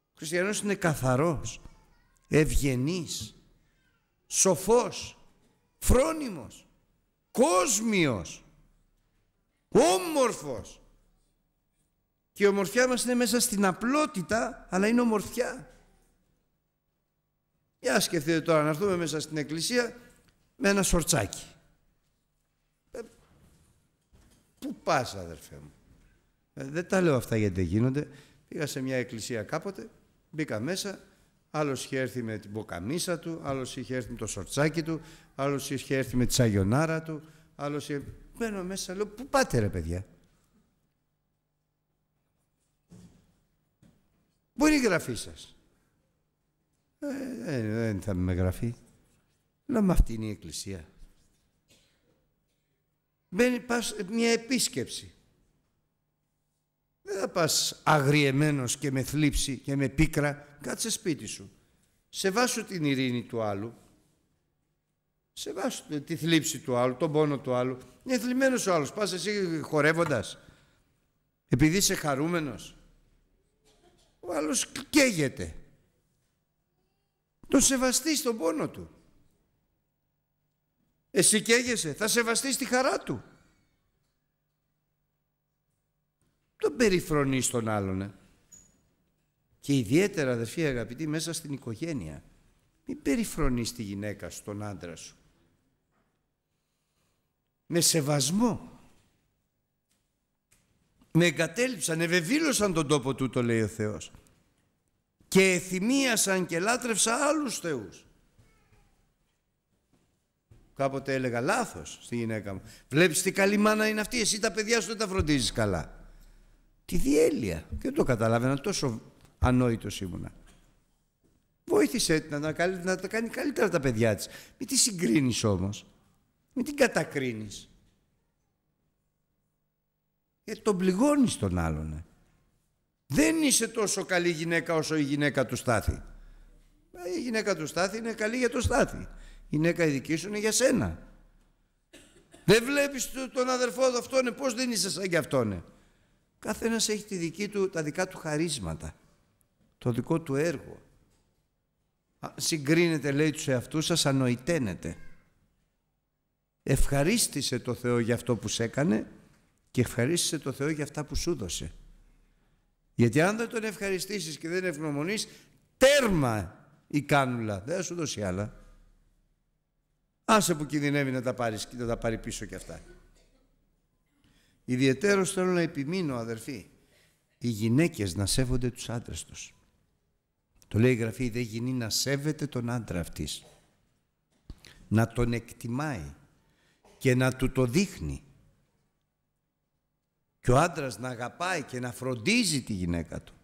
Ο χριστιανός είναι καθαρός, ευγενής, σοφός, φρόνιμος, κόσμιος, όμορφος. Και η ομορφιά μας είναι μέσα στην απλότητα, αλλά είναι ομορφιά. Για σκεφτείτε τώρα να έρθουμε μέσα στην εκκλησία με ένα σορτσάκι. Ε, πού πας αδερφέ μου. Ε, δεν τα λέω αυτά γιατί δεν γίνονται. Πήγα σε μια εκκλησία κάποτε, μπήκα μέσα, άλλος είχε έρθει με την ποκαμίσα του, άλλος είχε έρθει με το σορτσάκι του, άλλος είχε έρθει με τη σαγιονάρα του, άλλος είχε... Μπαίνω μέσα, λέω, πού πάτε ρε παιδιά. Πού είναι η γραφή σας. «Ε, ε, δεν θα με γραφεί. Λέω, μα αυτή είναι η εκκλησία. Μπαίνει μια επίσκεψη. Δεν θα πας αγριεμένος και με θλίψη και με πίκρα. Κάτσε σπίτι σου. Σεβάσου την ειρήνη του άλλου. Σεβάσου τη θλίψη του άλλου, τον πόνο του άλλου. Είναι θλιμμένος ο άλλος. Πας εσύ χορεύοντας. Επειδή είσαι χαρούμενος. Ο άλλος καίγεται. Το σεβαστείς τον πόνο του. Εσύ καίγεσαι. Θα σεβαστείς τη χαρά του. τον περιφρονεί τον άλλον. Ε. Και ιδιαίτερα αδερφοί αγαπητοί μέσα στην οικογένεια. Μην περιφρονείς τη γυναίκα σου, τον άντρα σου. Με σεβασμό. Με εγκατέλειψαν, ευεβήλωσαν τον τόπο του, το λέει ο Θεός. Και εθυμίασαν και λάτρευσαν άλλους θεούς. Κάποτε έλεγα λάθος στη γυναίκα μου. Βλέπεις τι καλή μάνα είναι αυτή, εσύ τα παιδιά σου δεν τα φροντίζεις καλά τη διέλεια. Και δεν το καταλάβαινα, τόσο ανόητος ήμουνα. Βοήθησε την να, να τα κάνει καλύτερα τα παιδιά της. Μην τη συγκρίνεις όμως. Μην την κατακρίνεις. Γιατί τον πληγώνεις τον άλλον. Ε. Δεν είσαι τόσο καλή γυναίκα όσο η γυναίκα του Στάθη. Ε, η γυναίκα του Στάθη είναι καλή για το Στάθη. Η γυναίκα η δική σου είναι για σένα. Δεν βλέπεις τον αδερφό αυτόν, ε, πώς δεν είσαι σαν κι αυτόν. Κάθε ένας έχει τη δική του, τα δικά του χαρίσματα, το δικό του έργο. Συγκρίνετε λέει τους εαυτούς σας, ανοητένετε. Ευχαρίστησε το Θεό για αυτό που σε έκανε και ευχαρίστησε το Θεό για αυτά που σου δώσε. Γιατί αν δεν τον ευχαριστήσεις και δεν ευγνωμονείς, τέρμα η κάνουλα, δεν θα σου δώσει άλλα. Άσε που κινδυνεύει να τα, πάρεις, να τα πάρει πίσω και αυτά. Ιδιαιτέρως θέλω να επιμείνω αδερφοί οι γυναίκες να σέβονται τους άντρες τους. Το λέει η Γραφή δεν γίνει να σέβεται τον άντρα αυτής. Να τον εκτιμάει και να του το δείχνει. Και ο άντρας να αγαπάει και να φροντίζει τη γυναίκα του.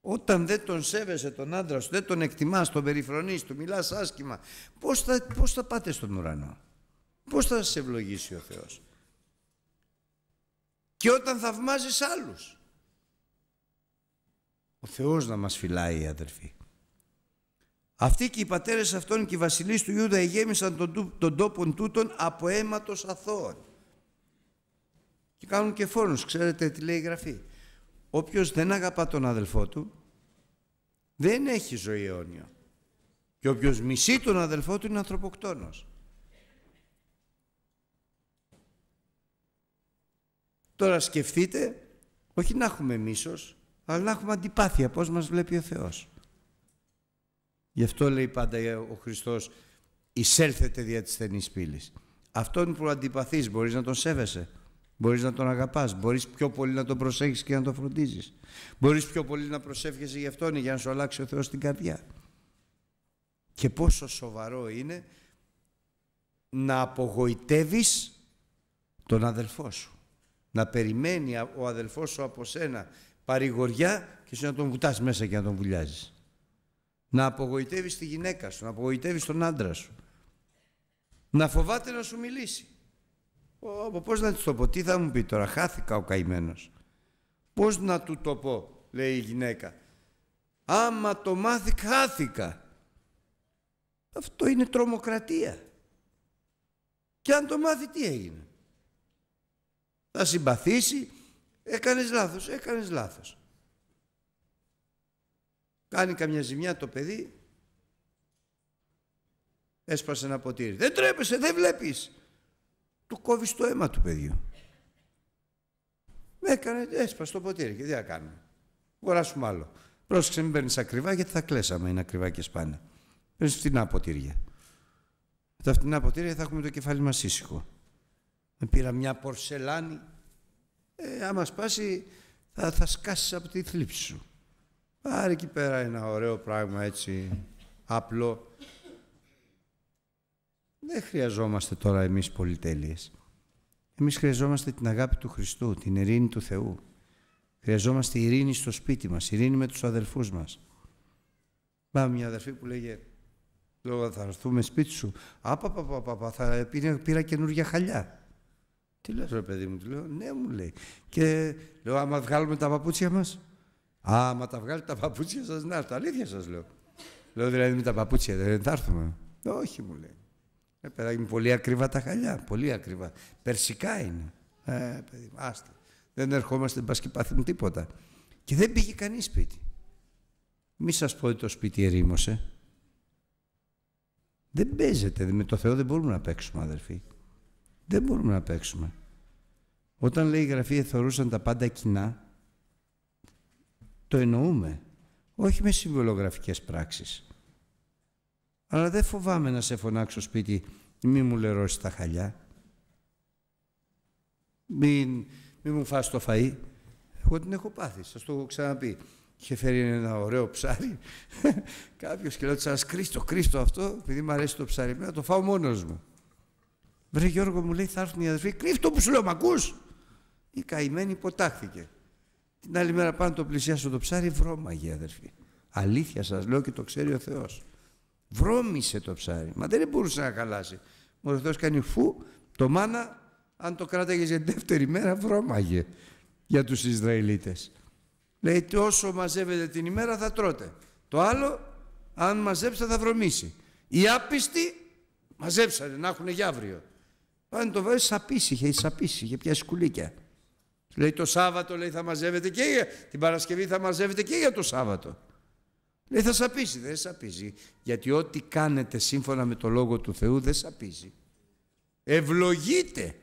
Όταν δεν τον σέβεσαι τον άντρα σου, δεν τον εκτιμάς, τον περιφρονείς, του μιλάς άσχημα, πώς θα, πώς θα πάτε στον ουρανό, πώς θα σε ευλογήσει ο Θεός και όταν θαυμάζεις άλλους. Ο Θεός να μας φυλάει αδελφοί. Αυτοί και οι πατέρες αυτών και οι βασιλείς του Ιούδα εγέμισαν τον, τον τόπο από αίματος αθώων. Και κάνουν και φόνους, ξέρετε τι λέει η Γραφή. Όποιος δεν αγαπά τον αδελφό του, δεν έχει ζωή αιώνια Και όποιος μισεί τον αδελφό του είναι ανθρωποκτόνος. Τώρα σκεφτείτε, όχι να έχουμε μίσος, αλλά να έχουμε αντιπάθεια, πώς μας βλέπει ο Θεός. Γι' αυτό λέει πάντα ο Χριστός, εισέλθετε δια της στενής πύλης. Αυτόν που αντιπαθείς μπορείς να τον σέβεσαι, μπορείς να τον αγαπάς, μπορείς πιο πολύ να τον προσέχεις και να τον φροντίζεις. Μπορείς πιο πολύ να προσεύχεσαι γι' αυτόν για να σου αλλάξει ο Θεός την καρδιά. Και πόσο σοβαρό είναι να απογοητεύεις τον αδελφό σου να περιμένει ο αδελφός σου από σένα παρηγοριά και εσύ να τον βουτάς μέσα και να τον βουλιάζεις. Να απογοητεύεις τη γυναίκα σου, να απογοητεύεις τον άντρα σου. Να φοβάται να σου μιλήσει. Ω, πώς να της το πω, τι θα μου πει τώρα, χάθηκα ο καημένος. Πώς να του το πω, λέει η γυναίκα. Άμα το μάθει, χάθηκα. Αυτό είναι τρομοκρατία. Και αν το μάθει, τι έγινε θα συμπαθήσει. Έκανες λάθος, έκανες λάθος. Κάνει καμιά ζημιά το παιδί, έσπασε ένα ποτήρι. Δεν τρέπεσαι, δεν βλέπεις. Του κόβεις το αίμα του παιδιού. Έκανε, έσπασε το ποτήρι και τι θα κάνουμε. Μποράσουμε άλλο. Πρόσεξε, μην παίρνεις ακριβά γιατί θα κλέσαμε είναι ακριβά και σπάνια. Παίρνεις φτηνά ποτήρια. Τα φτηνά ποτήρια θα έχουμε το κεφάλι μας ήσυχο πήρα μια πορσελάνη. Ε, άμα σπάσει θα, θα σκάσεις από τη θλίψη σου. Πάρε εκεί πέρα ένα ωραίο πράγμα έτσι απλό. Δεν χρειαζόμαστε τώρα εμείς πολυτέλειες. Εμείς χρειαζόμαστε την αγάπη του Χριστού, την ειρήνη του Θεού. Χρειαζόμαστε ειρήνη στο σπίτι μας, ειρήνη με τους αδελφούς μας. Μπα, μια αδερφή που λέγε «Λόγω θα έρθουμε σπίτι σου». άπαπα πα, πήρα καινούργια χαλιά». Τι λες ρε παιδί μου, του λέω, ναι μου λέει. Και λέω, άμα βγάλουμε τα παπούτσια μας. Άμα τα βγάλετε τα παπούτσια σας, να τα αλήθεια σας λέω. Λέω δηλαδή με τα παπούτσια δεν θα έρθουμε. Όχι μου λέει. Ε, παιδάκι μου, πολύ ακριβά τα χαλιά, πολύ ακριβά. Περσικά είναι. Ε, παιδί μου, άστα. Δεν ερχόμαστε, μπας και πάθουμε τίποτα. Και δεν πήγε κανείς σπίτι. Μη σας πω ότι το σπίτι ερήμωσε. Δεν παίζεται, με το Θεό δεν μπορούμε να παίξουμε αδερφοί δεν μπορούμε να παίξουμε. Όταν λέει η Γραφή εθωρούσαν τα πάντα κοινά, το εννοούμε. Όχι με συμβολογραφικές πράξεις. Αλλά δεν φοβάμαι να σε φωνάξω σπίτι μη μου λερώσεις τα χαλιά. μη μου φας το φαΐ. Εγώ την έχω πάθει, σας το έχω ξαναπεί. Είχε φέρει ένα ωραίο ψάρι. κάποιος και λέω: σας κρίστο, κρίστο αυτό, επειδή μου αρέσει το ψάρι, να το φάω μόνος μου. Βρε Γιώργο μου λέει θα έρθουν οι αδερφοί. Κρύφτο που σου λέω, μ' ακούς. Η καημένη υποτάχθηκε. Την άλλη μέρα πάνω το πλησιάσω το ψάρι, βρώμαγε αδερφοί. Αλήθεια σας λέω και το ξέρει ο Θεός. Βρώμησε το ψάρι. Μα δεν μπορούσε να χαλάσει. Μόνο ο Θεός κάνει φου, το μάνα, αν το κράταγε για την δεύτερη μέρα, βρώμαγε για τους Ισραηλίτες. Λέει όσο μαζεύεται την ημέρα θα τρώτε. Το άλλο, αν μαζέψετε θα βρωμήσει. Οι άπιστοι μαζέψανε να έχουν για αύριο πάνε το βάζει σαπίσει, είχε είχε πιάσει κουλίκια. Λέει το Σάββατο λέει, θα μαζεύετε και για την Παρασκευή θα μαζεύετε και για το Σάββατο. Λέει θα σαπίσει, δεν σαπίζει. Γιατί ό,τι κάνετε σύμφωνα με το Λόγο του Θεού δεν σαπίζει. Ευλογείτε.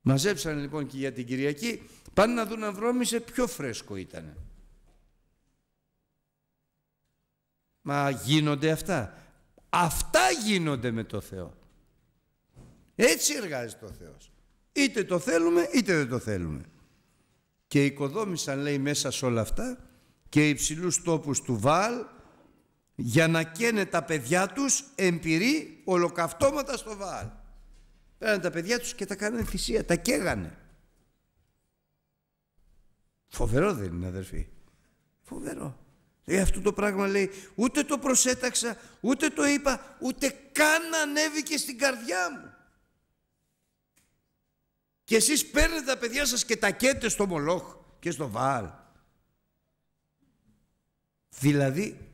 Μαζέψανε λοιπόν και για την Κυριακή. Πάνε να δουν αν βρώμησε πιο φρέσκο ήταν Μα γίνονται αυτά. Αυτά γίνονται με το Θεό. Έτσι εργάζεται ο Θεός. Είτε το θέλουμε είτε δεν το θέλουμε. Και οικοδόμησαν λέει μέσα σε όλα αυτά και υψηλούς τόπους του Βάλ για να καίνε τα παιδιά τους εμπειρή ολοκαυτώματα στο Βάλ. Πέραν τα παιδιά τους και τα κάνανε θυσία, τα καίγανε. Φοβερό δεν είναι αδερφοί. Φοβερό. Λέει αυτό το πράγμα λέει ούτε το προσέταξα, ούτε το είπα, ούτε καν ανέβηκε στην καρδιά μου. Και εσείς παίρνετε τα παιδιά σας και τα κέτε στο Μολόχ και στο Βαάλ. Δηλαδή,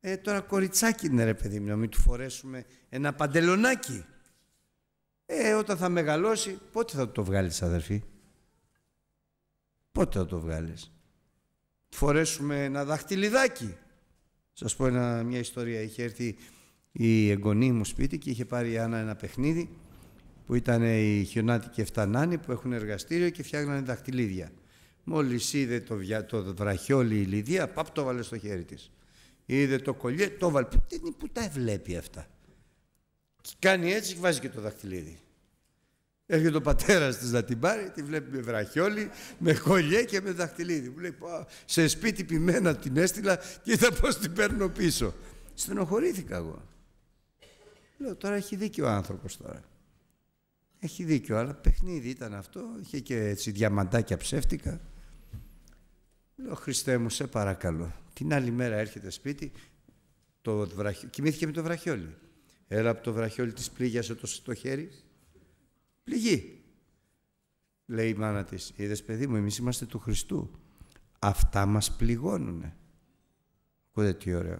ε, τώρα κοριτσάκι είναι ρε παιδί μου, να μην του φορέσουμε ένα παντελονάκι. Ε, όταν θα μεγαλώσει, πότε θα το βγάλεις αδερφή. Πότε θα το βγάλεις. Φορέσουμε ένα δαχτυλιδάκι. Σας πω ένα, μια ιστορία. Είχε έρθει η εγγονή μου σπίτι και είχε πάρει η Άννα ένα παιχνίδι που ήταν οι και φτανάνοι που έχουν εργαστήριο και φτιάχνανε δαχτυλίδια. Μόλις είδε το, βια... το βραχιόλι η Λιδία, παπ το βάλε στο χέρι της. Είδε το κολλιέ, το βάλε. Πού τα βλέπει αυτά. Και κάνει έτσι και βάζει και το δαχτυλίδι. Έρχεται ο πατέρας της να την πάρει, τη βλέπει με βραχιόλι, με κολλιέ και με δαχτυλίδι. Μου λέει: Σε σπίτι πειμένα την έστειλα και είδα πώ την παίρνω πίσω. Στενοχωρήθηκα εγώ. Λέω: Τώρα έχει δίκιο ο άνθρωπος τώρα. Έχει δίκιο, αλλά παιχνίδι ήταν αυτό. Είχε και έτσι διαμαντάκια ψεύτικα. Λέω, Χριστέ μου, σε παρακαλώ. Την άλλη μέρα έρχεται σπίτι, το βραχι... κοιμήθηκε με το βραχιόλι. Έλα από το βραχιόλι της πλήγιασε το, το χέρι. Πληγή. Λέει η μάνα της, είδες παιδί μου, εμείς είμαστε του Χριστού. Αυτά μας πληγώνουνε. Ακούτε τι ωραίο.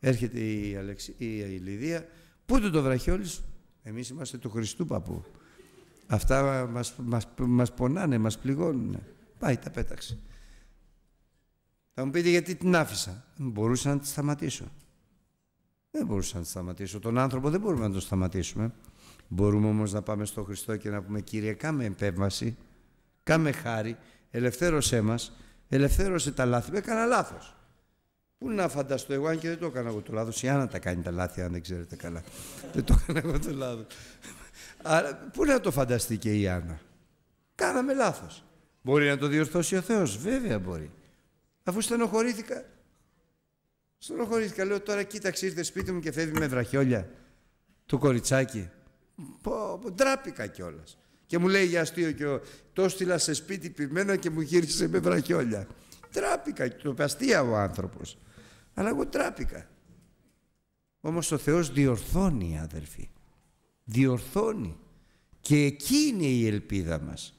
Έρχεται η, Αλεξ... η πού το βραχιόλι σου. Εμείς είμαστε του Χριστού παππού. Αυτά μας, μας, μας πονάνε, μας πληγώνουν. Πάει, τα πέταξε. Θα μου πείτε γιατί την άφησα. μπορούσα να τη σταματήσω. Δεν μπορούσα να τη σταματήσω. Τον άνθρωπο δεν μπορούμε να τον σταματήσουμε. Μπορούμε όμως να πάμε στο Χριστό και να πούμε «Κύριε, κάμε επέμβαση, κάμε χάρη, ελευθέρωσέ μας, ελευθέρωσε τα λάθη». Με έκανα λάθος. Πού να φανταστώ εγώ, αν και δεν το έκανα εγώ το λάθος, η Άννα τα κάνει τα λάθη, αν δεν ξέρετε καλά. δεν το έκανα εγώ το λάθος. Άρα, πού να το φανταστεί και η Άννα. Κάναμε λάθος. Μπορεί να το διορθώσει ο Θεός. Βέβαια μπορεί. Αφού στενοχωρήθηκα. Στενοχωρήθηκα. Λέω τώρα κοίταξε ήρθε σπίτι μου και φεύγει με βραχιόλια. Το κοριτσάκι. Πω, ντράπηκα κιόλας. Και μου λέει για αστείο και το στείλα σε σπίτι πημένο και μου γύρισε με βραχιόλια. Τράπηκα, το παστία ο άνθρωπος. Αλλά εγώ τράπηκα. Όμως ο Θεός διορθώνει αδερφοί διορθώνει. Και εκεί είναι η ελπίδα μας.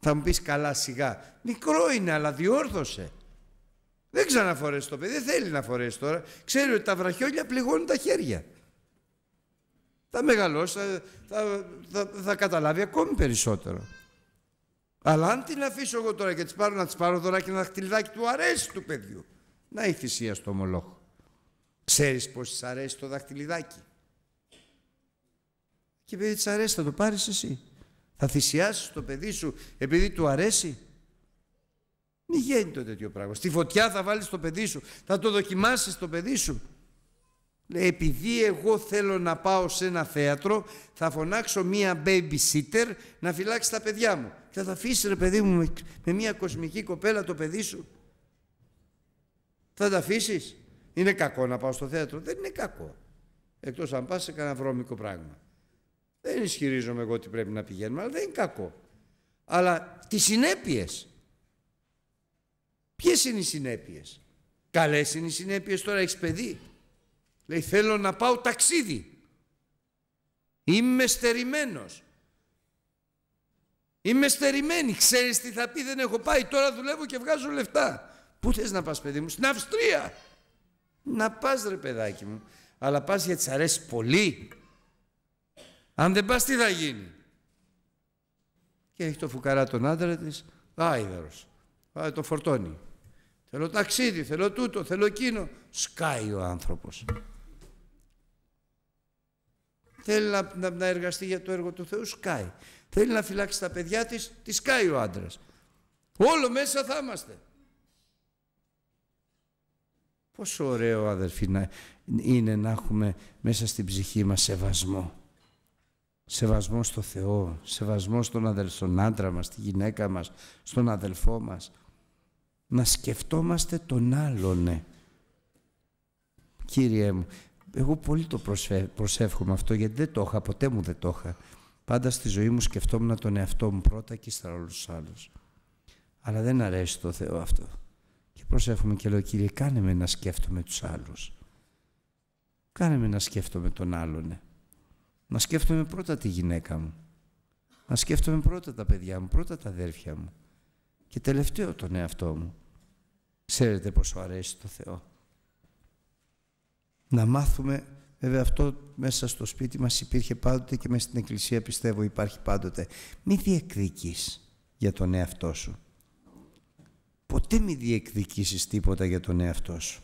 Θα μου πεις καλά σιγά. Μικρό είναι αλλά διόρθωσε. Δεν ξαναφορέσει το παιδί, δεν θέλει να φορέσει τώρα. Ξέρει ότι τα βραχιόλια πληγώνουν τα χέρια. Θα μεγαλώσει, θα, καταλάβει ακόμη περισσότερο. Αλλά αν την αφήσω εγώ τώρα και της πάρω να της πάρω τώρα και ένα δαχτυλιδάκι του αρέσει του παιδιού. Να η θυσία στο ομολόγο. Ξέρεις πως της αρέσει το δαχτυλιδάκι και επειδή της αρέσει θα το πάρεις εσύ. Θα θυσιάσεις το παιδί σου επειδή του αρέσει. Μη γίνει το τέτοιο πράγμα. Στη φωτιά θα βάλεις το παιδί σου. Θα το δοκιμάσεις το παιδί σου. Λέει, επειδή εγώ θέλω να πάω σε ένα θέατρο, θα φωνάξω μία babysitter να φυλάξει τα παιδιά μου. Και θα τα αφήσει ρε παιδί μου με, μία κοσμική κοπέλα το παιδί σου. Θα τα αφήσεις. Είναι κακό να πάω στο θέατρο. Δεν είναι κακό. Εκτός αν πας σε κανένα βρώμικο πράγμα. Δεν ισχυρίζομαι εγώ ότι πρέπει να πηγαίνουμε, αλλά δεν είναι κακό. Αλλά τις συνέπειες. Ποιες είναι οι συνέπειες, καλές είναι οι συνέπειες τώρα έχεις παιδί. Λέει θέλω να πάω ταξίδι. Είμαι στερημένος. Είμαι στερημένη. Ξέρεις τι θα πει δεν έχω πάει. Τώρα δουλεύω και βγάζω λεφτά. Πού θες να πας παιδί μου. Στην Αυστρία. Να πας, ρε παιδάκι μου. Αλλά πας γιατί σ' αρέσει πολύ. Αν δεν πας τι θα γίνει. Και έχει το φουκαρά τον άντρα της, Άιδερος το φορτώνει. Θέλω ταξίδι, θέλω τούτο, θέλω εκείνο. Σκάει ο άνθρωπος. Θέλει να, να, εργαστεί για το έργο του Θεού, σκάει. Θέλει να φυλάξει τα παιδιά της, τη σκάει ο άντρας. Όλο μέσα θα είμαστε. Πόσο ωραίο αδερφοί είναι να έχουμε μέσα στην ψυχή μας σεβασμό. Σεβασμό στο Θεό, σεβασμό στον, άντρα μας, στη γυναίκα μας, στον αδελφό μας. Να σκεφτόμαστε τον άλλον. Ε. Κύριε μου, εγώ πολύ το προσεύχομαι αυτό γιατί δεν το είχα, ποτέ μου δεν το είχα. Πάντα στη ζωή μου σκεφτόμουν τον εαυτό μου πρώτα και ύστερα όλους τους άλλους. Αλλά δεν αρέσει το Θεό αυτό. Και προσεύχομαι και λέω Κύριε κάνε με να σκέφτομαι τους άλλους. Κάνε με να σκέφτομαι τον άλλον. Ε» να σκέφτομαι πρώτα τη γυναίκα μου, να σκέφτομαι πρώτα τα παιδιά μου, πρώτα τα αδέρφια μου και τελευταίο τον εαυτό μου. Ξέρετε πόσο αρέσει το Θεό. Να μάθουμε, βέβαια αυτό μέσα στο σπίτι μας υπήρχε πάντοτε και μέσα στην Εκκλησία πιστεύω υπάρχει πάντοτε. Μη διεκδικείς για τον εαυτό σου. Ποτέ μη διεκδικήσεις τίποτα για τον εαυτό σου.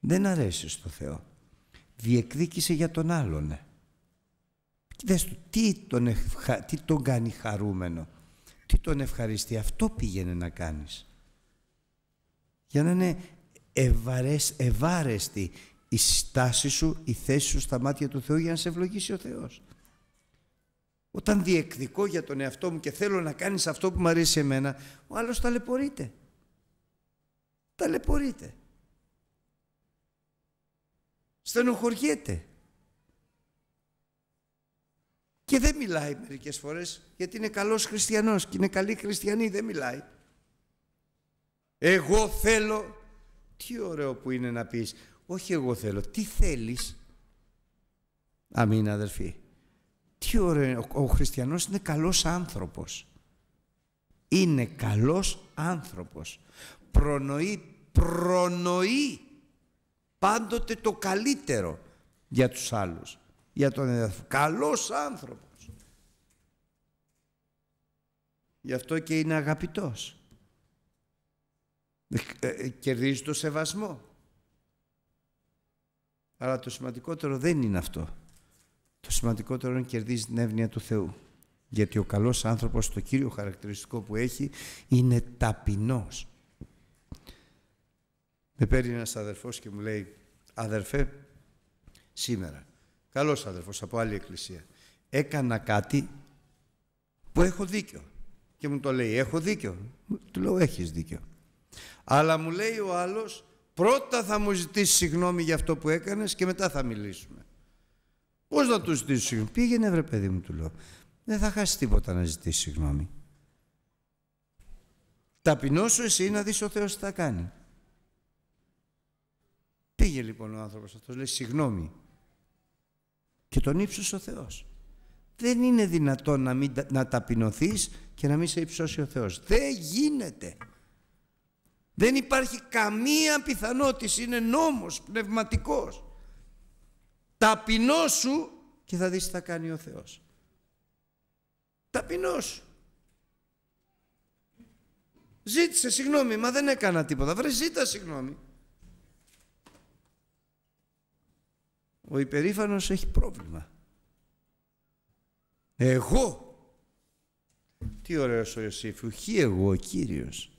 Δεν αρέσει στο Θεό. Διεκδίκησε για τον άλλον. Δες του, τι τον, τι τον κάνει χαρούμενο, τι τον ευχαριστεί. Αυτό πήγαινε να κάνεις. Για να είναι ευαρές, ευάρεστη η στάση σου, η θέση σου στα μάτια του Θεού για να σε ευλογήσει ο Θεός. Όταν διεκδικώ για τον εαυτό μου και θέλω να κάνεις αυτό που μου αρέσει εμένα, ο άλλος ταλαιπωρείται. Ταλαιπωρείται. Στενοχωριέται. Και δεν μιλάει μερικές φορές γιατί είναι καλός χριστιανός και είναι καλή χριστιανή, δεν μιλάει. Εγώ θέλω, τι ωραίο που είναι να πεις, όχι εγώ θέλω, τι θέλεις. Αμήν αδερφοί. Τι ωραίο, ο χριστιανός είναι καλός άνθρωπος. Είναι καλός άνθρωπος. Προνοεί, προνοεί πάντοτε το καλύτερο για τους άλλους για τον εδαφό. Καλός άνθρωπος. Γι' αυτό και είναι αγαπητός. Ε, ε, ε, κερδίζει το σεβασμό. Αλλά το σημαντικότερο δεν είναι αυτό. Το σημαντικότερο είναι κερδίζεις την εύνοια του Θεού. Γιατί ο καλός άνθρωπος το κύριο χαρακτηριστικό που έχει είναι ταπεινός. Με παίρνει ένας αδερφός και μου λέει «Αδερφέ, σήμερα καλός αδερφός από άλλη εκκλησία, έκανα κάτι που έχω δίκιο. Και μου το λέει, έχω δίκιο. Του λέω, έχεις δίκιο. Αλλά μου λέει ο άλλος, πρώτα θα μου ζητήσεις συγγνώμη για αυτό που έκανες και μετά θα μιλήσουμε. Πώς να τους ζητήσω συγγνώμη. Πήγαινε βρε παιδί μου, του λέω. Δεν θα χάσει τίποτα να ζητήσεις συγγνώμη. σου εσύ να δεις ο Θεός τι θα κάνει. Πήγε λοιπόν ο άνθρωπος αυτός, λέει συγγνώμη και τον ύψος ο Θεός. Δεν είναι δυνατόν να, μην, να ταπεινωθείς και να μην σε υψώσει ο Θεός. Δεν γίνεται. Δεν υπάρχει καμία πιθανότητα. Είναι νόμος πνευματικός. Ταπεινώ σου και θα δεις τι θα κάνει ο Θεός. Ταπεινώ σου. Ζήτησε συγγνώμη, μα δεν έκανα τίποτα. Βρε ζήτα συγγνώμη. Ο υπερήφανος έχει πρόβλημα. Εγώ. Τι ωραίος ο Ιωσήφ. Χι εγώ ο Κύριος.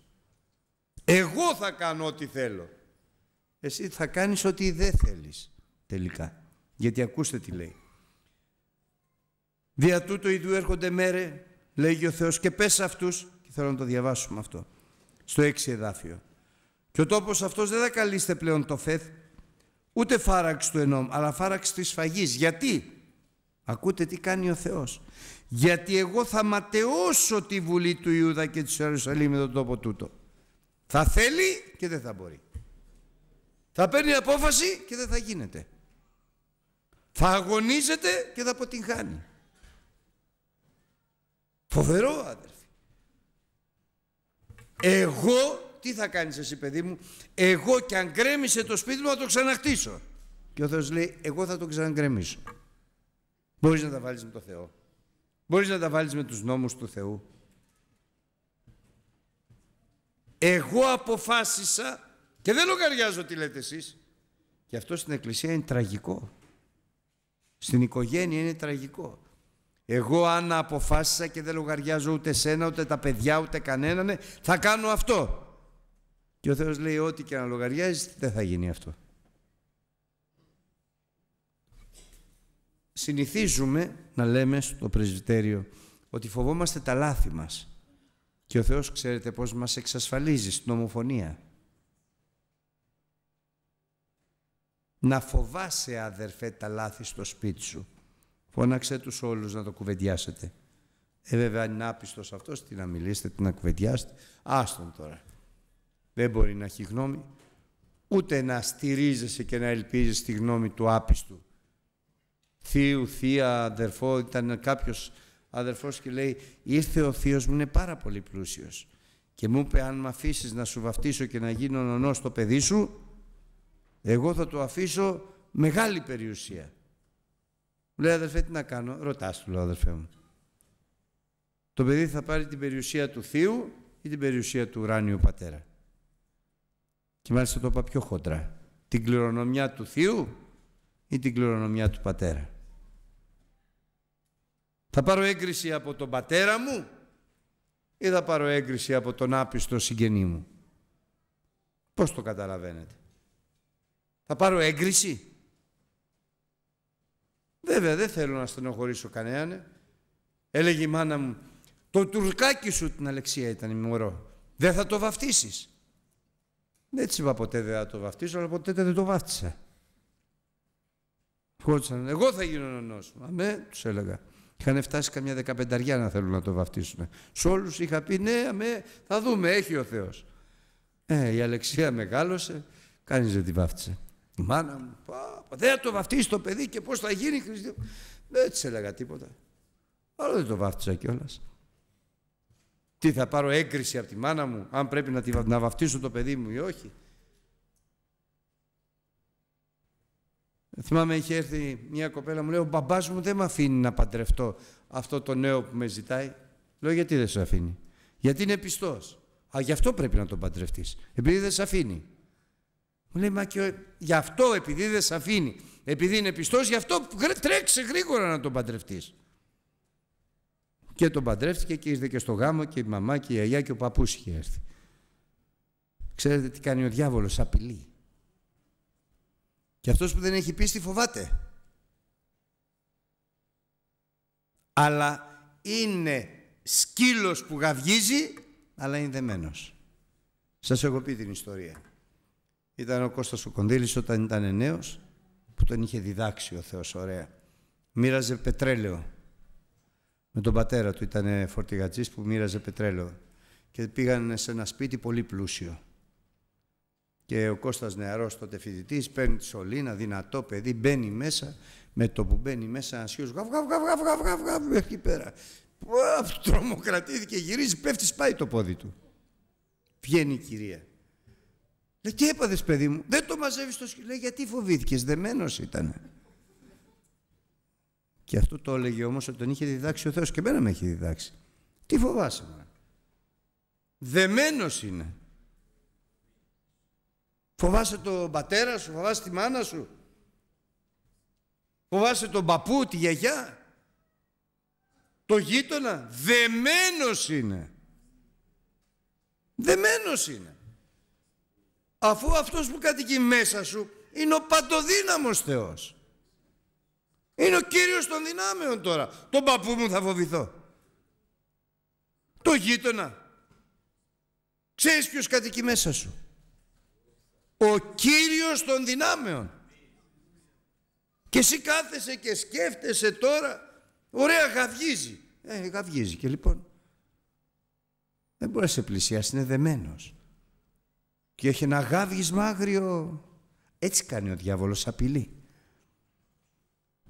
Εγώ θα κάνω ό,τι θέλω. Εσύ θα κάνεις ό,τι δεν θέλεις τελικά. Γιατί ακούστε τι λέει. Δια τούτο ιδού έρχονται μέρε, λέγει ο Θεός, και πες αυτούς, και θέλω να το διαβάσουμε αυτό, στο έξι εδάφιο. Και ο τόπος αυτός δεν θα καλείστε πλέον το φεθ, Ούτε φάραξη του ενόμου, αλλά φάραξη της σφαγής. Γιατί? Ακούτε τι κάνει ο Θεός. Γιατί εγώ θα ματαιώσω τη βουλή του Ιούδα και της Ιερουσαλήμ με τον τόπο τούτο. Θα θέλει και δεν θα μπορεί. Θα παίρνει απόφαση και δεν θα γίνεται. Θα αγωνίζεται και θα αποτυγχάνει. Φοβερό, άδερφοι. Εγώ τι θα κάνεις εσύ παιδί μου, εγώ κι αν γκρέμισε το σπίτι μου θα το ξαναχτίσω. Και ο Θεός λέει, εγώ θα το ξαναγκρεμίσω. Μπορείς να τα βάλεις με το Θεό. Μπορείς να τα βάλεις με τους νόμους του Θεού. Εγώ αποφάσισα και δεν λογαριάζω τι λέτε εσείς. Και αυτό στην Εκκλησία είναι τραγικό. Στην οικογένεια είναι τραγικό. Εγώ αν αποφάσισα και δεν λογαριάζω ούτε σένα, ούτε τα παιδιά, ούτε κανέναν, θα κάνω αυτό. Και ο Θεός λέει ό,τι και να λογαριάζεις δεν θα γίνει αυτό. Συνηθίζουμε να λέμε στο πρεσβυτέριο ότι φοβόμαστε τα λάθη μας. Και ο Θεός ξέρετε πώς μας εξασφαλίζει στην ομοφωνία. Να φοβάσαι αδερφέ τα λάθη στο σπίτι σου. Φώναξε τους όλους να το κουβεντιάσετε. Ε βέβαια είναι άπιστος αυτός, τι να μιλήσετε, τι να κουβεντιάσετε. Άστον τώρα δεν μπορεί να έχει γνώμη, ούτε να στηρίζεσαι και να ελπίζεις τη γνώμη του άπιστου. Θείου, θεία, αδερφό, ήταν κάποιος αδερφός και λέει «Ήρθε ο θείος μου, είναι πάρα πολύ πλούσιος και μου είπε αν με αφήσεις να σου βαφτίσω και να γίνω νονός το παιδί σου, εγώ θα το αφήσω μεγάλη περιουσία». Μου λέει «Αδερφέ, τι να κάνω» Ρωτάς του λέω «Αδερφέ μου». Το παιδί θα πάρει την περιουσία του θείου ή την περιουσία του ουράνιου πατέρα. Και μάλιστα το είπα πιο χοντρά. Την κληρονομιά του θείου ή την κληρονομιά του πατέρα. Θα πάρω έγκριση από τον πατέρα μου ή θα πάρω έγκριση από τον άπιστο συγγενή μου. Πώς το καταλαβαίνετε. Θα πάρω έγκριση. Βέβαια δεν θέλω να στενοχωρήσω κανέναν. Ναι. Έλεγε η την κληρονομια του πατερα θα παρω εγκριση απο τον πατερα μου η θα παρω εγκριση απο τον απιστο συγγενη μου πως το καταλαβαινετε θα παρω εγκριση βεβαια δεν θελω να στενοχωρησω κανεναν ελεγε η μανα μου το τουρκάκι σου την Αλεξία ήταν η μωρό. Δεν θα το βαφτίσεις. Δεν της είπα ποτέ δεν θα το βαφτίσω, αλλά ποτέ δεν το βάφτισα. Φώτησαν, εγώ θα γίνω νονός. Αμέ, τους έλεγα. Είχαν φτάσει καμιά δεκαπενταριά να θέλουν να το βαφτίσουν. Σε όλους είχα πει, ναι, αμέ, θα δούμε, έχει ο Θεός. Ε, η Αλεξία μεγάλωσε, κανείς δεν τη βάφτισε. Η μάνα μου, δεν θα το βαφτίσει το παιδί και πώς θα γίνει Δεν της έλεγα τίποτα. Αλλά δεν το βάφτισα κιόλας. Τι θα πάρω έγκριση από τη μάνα μου, αν πρέπει να, τη, να βαφτίσω το παιδί μου ή όχι. Θυμάμαι είχε έρθει μια κοπέλα μου λέει ο μπαμπάς μου δεν με αφήνει να παντρευτώ αυτό το νέο που με ζητάει. Λέω γιατί δεν σε αφήνει. Γιατί είναι πιστός. Α, γι' αυτό πρέπει να τον παντρευτείς. Επειδή δεν σε αφήνει. Μου λέει, μα και γι' αυτό επειδή δεν σε αφήνει, επειδή είναι πιστός, γι' αυτό τρέξε γρήγορα να τον παντρευτείς. Και τον παντρεύτηκε και ήρθε και στο γάμο και η μαμά και η αγιά και ο παππούς είχε έρθει. Ξέρετε τι κάνει ο διάβολος, απειλεί. Και αυτός που δεν έχει πίστη φοβάται. Αλλά είναι σκύλος που γαυγίζει, αλλά είναι δεμένος. Σας έχω πει την ιστορία. Ήταν ο Κώστας ο Κονδύλης όταν ήταν νέος, που τον είχε διδάξει ο Θεός ωραία. Μοίραζε πετρέλαιο με τον πατέρα του, ήταν φορτηγατζής που μοίραζε πετρέλαιο και πήγαν σε ένα σπίτι πολύ πλούσιο. Και ο Κώστας νεαρός τότε φοιτητής, παίρνει τη σωλήνα, δυνατό παιδί, μπαίνει μέσα, με το που μπαίνει μέσα ένα σιούς, γαβ, γαβ, γαβ, γαβ, γαβ, γαβ, εκεί πέρα. Πουα, τρομοκρατήθηκε, γυρίζει, πέφτει, σπάει το πόδι του. Βγαίνει η κυρία. Λέει, τι έπαδες παιδί μου, δεν το μαζεύεις στο σκύλο. γιατί φοβήθηκες, δεμένος ήτανε. Και αυτό το έλεγε όμως ότι τον είχε διδάξει ο Θεός και μένα με έχει διδάξει. Τι φοβάσαι, μωρέ. Δεμένος είναι. Φοβάσαι τον πατέρα σου, φοβάσαι τη μάνα σου. Φοβάσαι τον παππού, τη γιαγιά. Το γείτονα. Δεμένος είναι. Δεμένος είναι. Αφού αυτός που κατοικεί μέσα σου είναι ο παντοδύναμος Θεός. Είναι ο κύριος των δυνάμεων τώρα. Τον παππού μου θα φοβηθώ. Το γείτονα. Ξέρεις ποιος κατοικεί μέσα σου. Ο κύριος των δυνάμεων. Και εσύ κάθεσαι και σκέφτεσαι τώρα. Ωραία γαυγίζει. Ε, γαυγίζει και λοιπόν. Δεν μπορεί να σε πλησιάσει, είναι δεμένος. Και έχει ένα γάβγισμα άγριο. Έτσι κάνει ο διάβολος απειλή.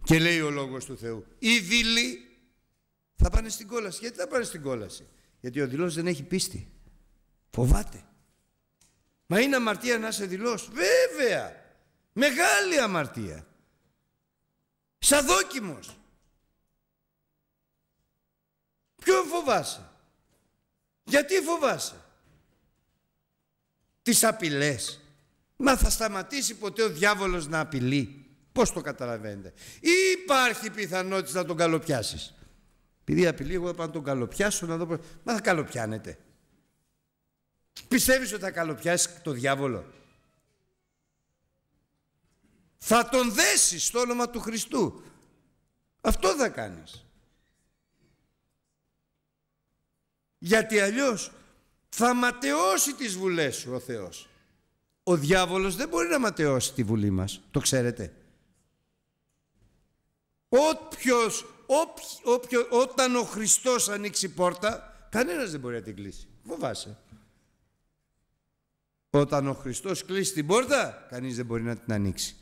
Και λέει ο Λόγος του Θεού, οι δειλοί θα πάνε στην κόλαση. Γιατί θα πάνε στην κόλαση. Γιατί ο δειλός δεν έχει πίστη. Φοβάται. Μα είναι αμαρτία να είσαι δειλός, Βέβαια. Μεγάλη αμαρτία. Σαν δόκιμος. Ποιο φοβάσαι. Γιατί φοβάσαι. Τις απειλές. Μα θα σταματήσει ποτέ ο διάβολος να απειλεί. Πώς το καταλαβαίνετε. υπάρχει πιθανότητα να τον καλοπιάσεις. Επειδή απειλεί, εγώ να τον καλοπιάσω να δω πώς... Μα θα καλοπιάνετε. Πιστεύεις ότι θα καλοπιάσεις το διάβολο. Θα τον δέσεις στο όνομα του Χριστού. Αυτό θα κάνεις. Γιατί αλλιώς θα ματαιώσει τις βουλές σου ο Θεός. Ο διάβολος δεν μπορεί να ματαιώσει τη βουλή μας. Το ξέρετε όταν ο Χριστός ανοίξει πόρτα, κανένας δεν μπορεί να την κλείσει. Φοβάσαι. Όταν ο Χριστός κλείσει την πόρτα, κανείς δεν μπορεί να την ανοίξει.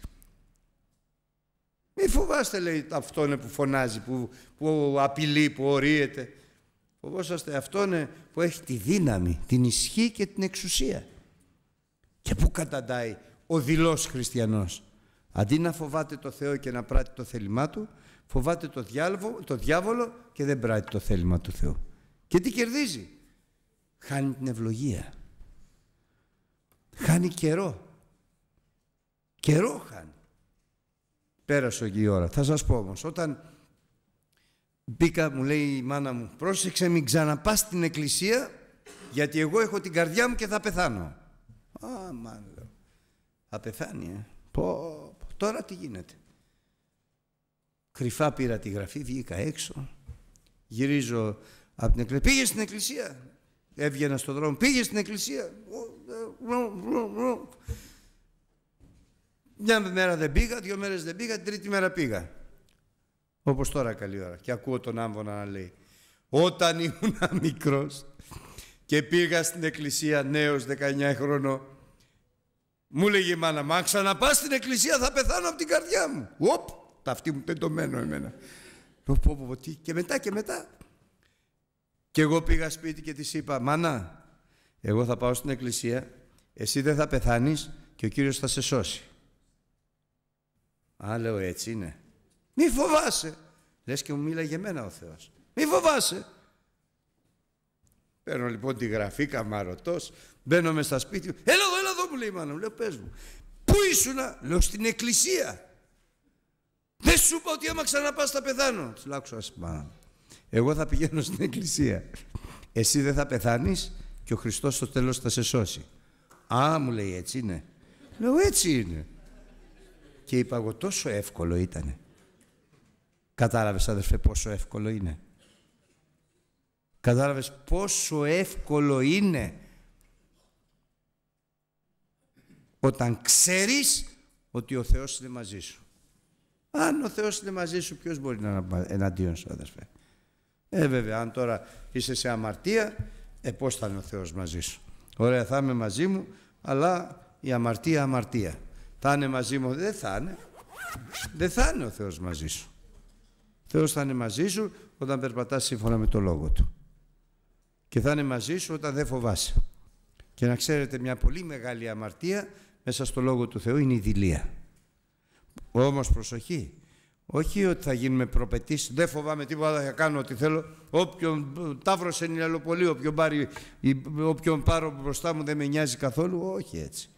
Μη φοβάστε, λέει, αυτόν που φωνάζει, που, που απειλεί, που ορίεται. Φοβόσαστε αυτόν ε, που έχει τη δύναμη, την ισχύ και την εξουσία. Και πού καταντάει ο δηλός χριστιανός. Αντί να φοβάται το Θεό και να πράττει το θέλημά Του, Φοβάται το, το διάβολο και δεν πράττει το θέλημα του Θεού. Και τι κερδίζει. Χάνει την ευλογία. Χάνει καιρό. Καιρό χάνει. Πέρασε η ώρα. Θα σας πω όμως, όταν μπήκα, μου λέει η μάνα μου, πρόσεξε μην ξαναπάς στην εκκλησία, γιατί εγώ έχω την καρδιά μου και θα πεθάνω. Α, μάλλον. Θα πεθάνει, ε. πω. Τώρα τι γίνεται. Κρυφά πήρα τη γραφή, βγήκα έξω. Γυρίζω από την εκκλησία. Πήγε στην εκκλησία. Έβγαινα στον δρόμο. Πήγε στην εκκλησία. Μια μέρα δεν πήγα, δύο μέρες δεν πήγα, την τρίτη μέρα πήγα. Όπως τώρα καλή ώρα. Και ακούω τον άμβονα να λέει. Όταν ήμουν μικρός και πήγα στην εκκλησία νέος 19 χρόνο, μου λέγε η μάνα, μα ξαναπα στην εκκλησία θα πεθάνω από την καρδιά μου. Οπ, τα αυτή μου τεντωμένο εμένα. Πω, πω, πω, τι. Και μετά και μετά. Και εγώ πήγα σπίτι και της είπα, μάνα, εγώ θα πάω στην εκκλησία, εσύ δεν θα πεθάνεις και ο Κύριος θα σε σώσει. Α, λέω, έτσι είναι. Μη φοβάσαι. Λες και μου μίλαγε για μένα ο Θεός. Μη φοβάσαι. Παίρνω λοιπόν τη γραφή καμαρωτός, μπαίνω μες στα σπίτια μου. Έλα εδώ, έλα εδώ μου λέει η μάνα μου. Λέω, πες μου. Πού ήσουνα, λέω, στην εκκλησία. Δεν σου είπα ότι άμα ξαναπάς θα πεθάνω. Της λάξω μα. Εγώ θα πηγαίνω στην εκκλησία. Εσύ δεν θα πεθάνεις και ο Χριστός στο τέλος θα σε σώσει. Α, μου λέει έτσι είναι. Λέω έτσι είναι. Και είπα εγώ τόσο εύκολο ήταν. Κατάλαβες αδερφέ πόσο εύκολο είναι. Κατάλαβες πόσο εύκολο είναι όταν ξέρεις ότι ο Θεός είναι μαζί σου. Αν ο Θεός είναι μαζί σου, ποιος μπορεί να είναι εναντίον σου, αδερφέ. Ε, βέβαια, αν τώρα είσαι σε αμαρτία, ε, πως θα είναι ο Θεός μαζί σου. Ωραία, θα είμαι μαζί μου, αλλά η αμαρτία, αμαρτία. Θα είναι μαζί μου, δεν θα είναι. Δεν θα είναι ο Θεός μαζί σου. Ο Θεός θα είναι μαζί σου όταν περπατάς σύμφωνα με το λόγο του. Και θα είναι μαζί σου όταν δεν φοβάσαι. Και να ξέρετε, μια πολύ μεγάλη αμαρτία μέσα στο λόγο του Θεού είναι η δηλία. Όμως προσοχή, όχι ότι θα γίνουμε προπετήσεις. δεν φοβάμαι τίποτα, θα κάνω ό,τι θέλω. Όποιον τάβρο σε νηλαλοπολί, όποιον, πάρει, όποιον πάρω μπροστά μου δεν με νοιάζει καθόλου. Όχι έτσι.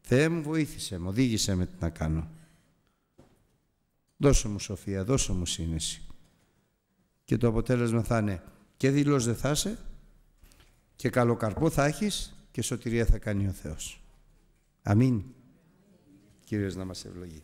Θεέ μου βοήθησε, μου οδήγησε με τι να κάνω. Δώσε μου σοφία, δώσε μου σύνεση. Και το αποτέλεσμα θα είναι και δηλός δεν θα είσαι και καλό θα έχεις και σωτηρία θα κάνει ο Θεός. Αμήν. Κύριος να μας ευλογεί.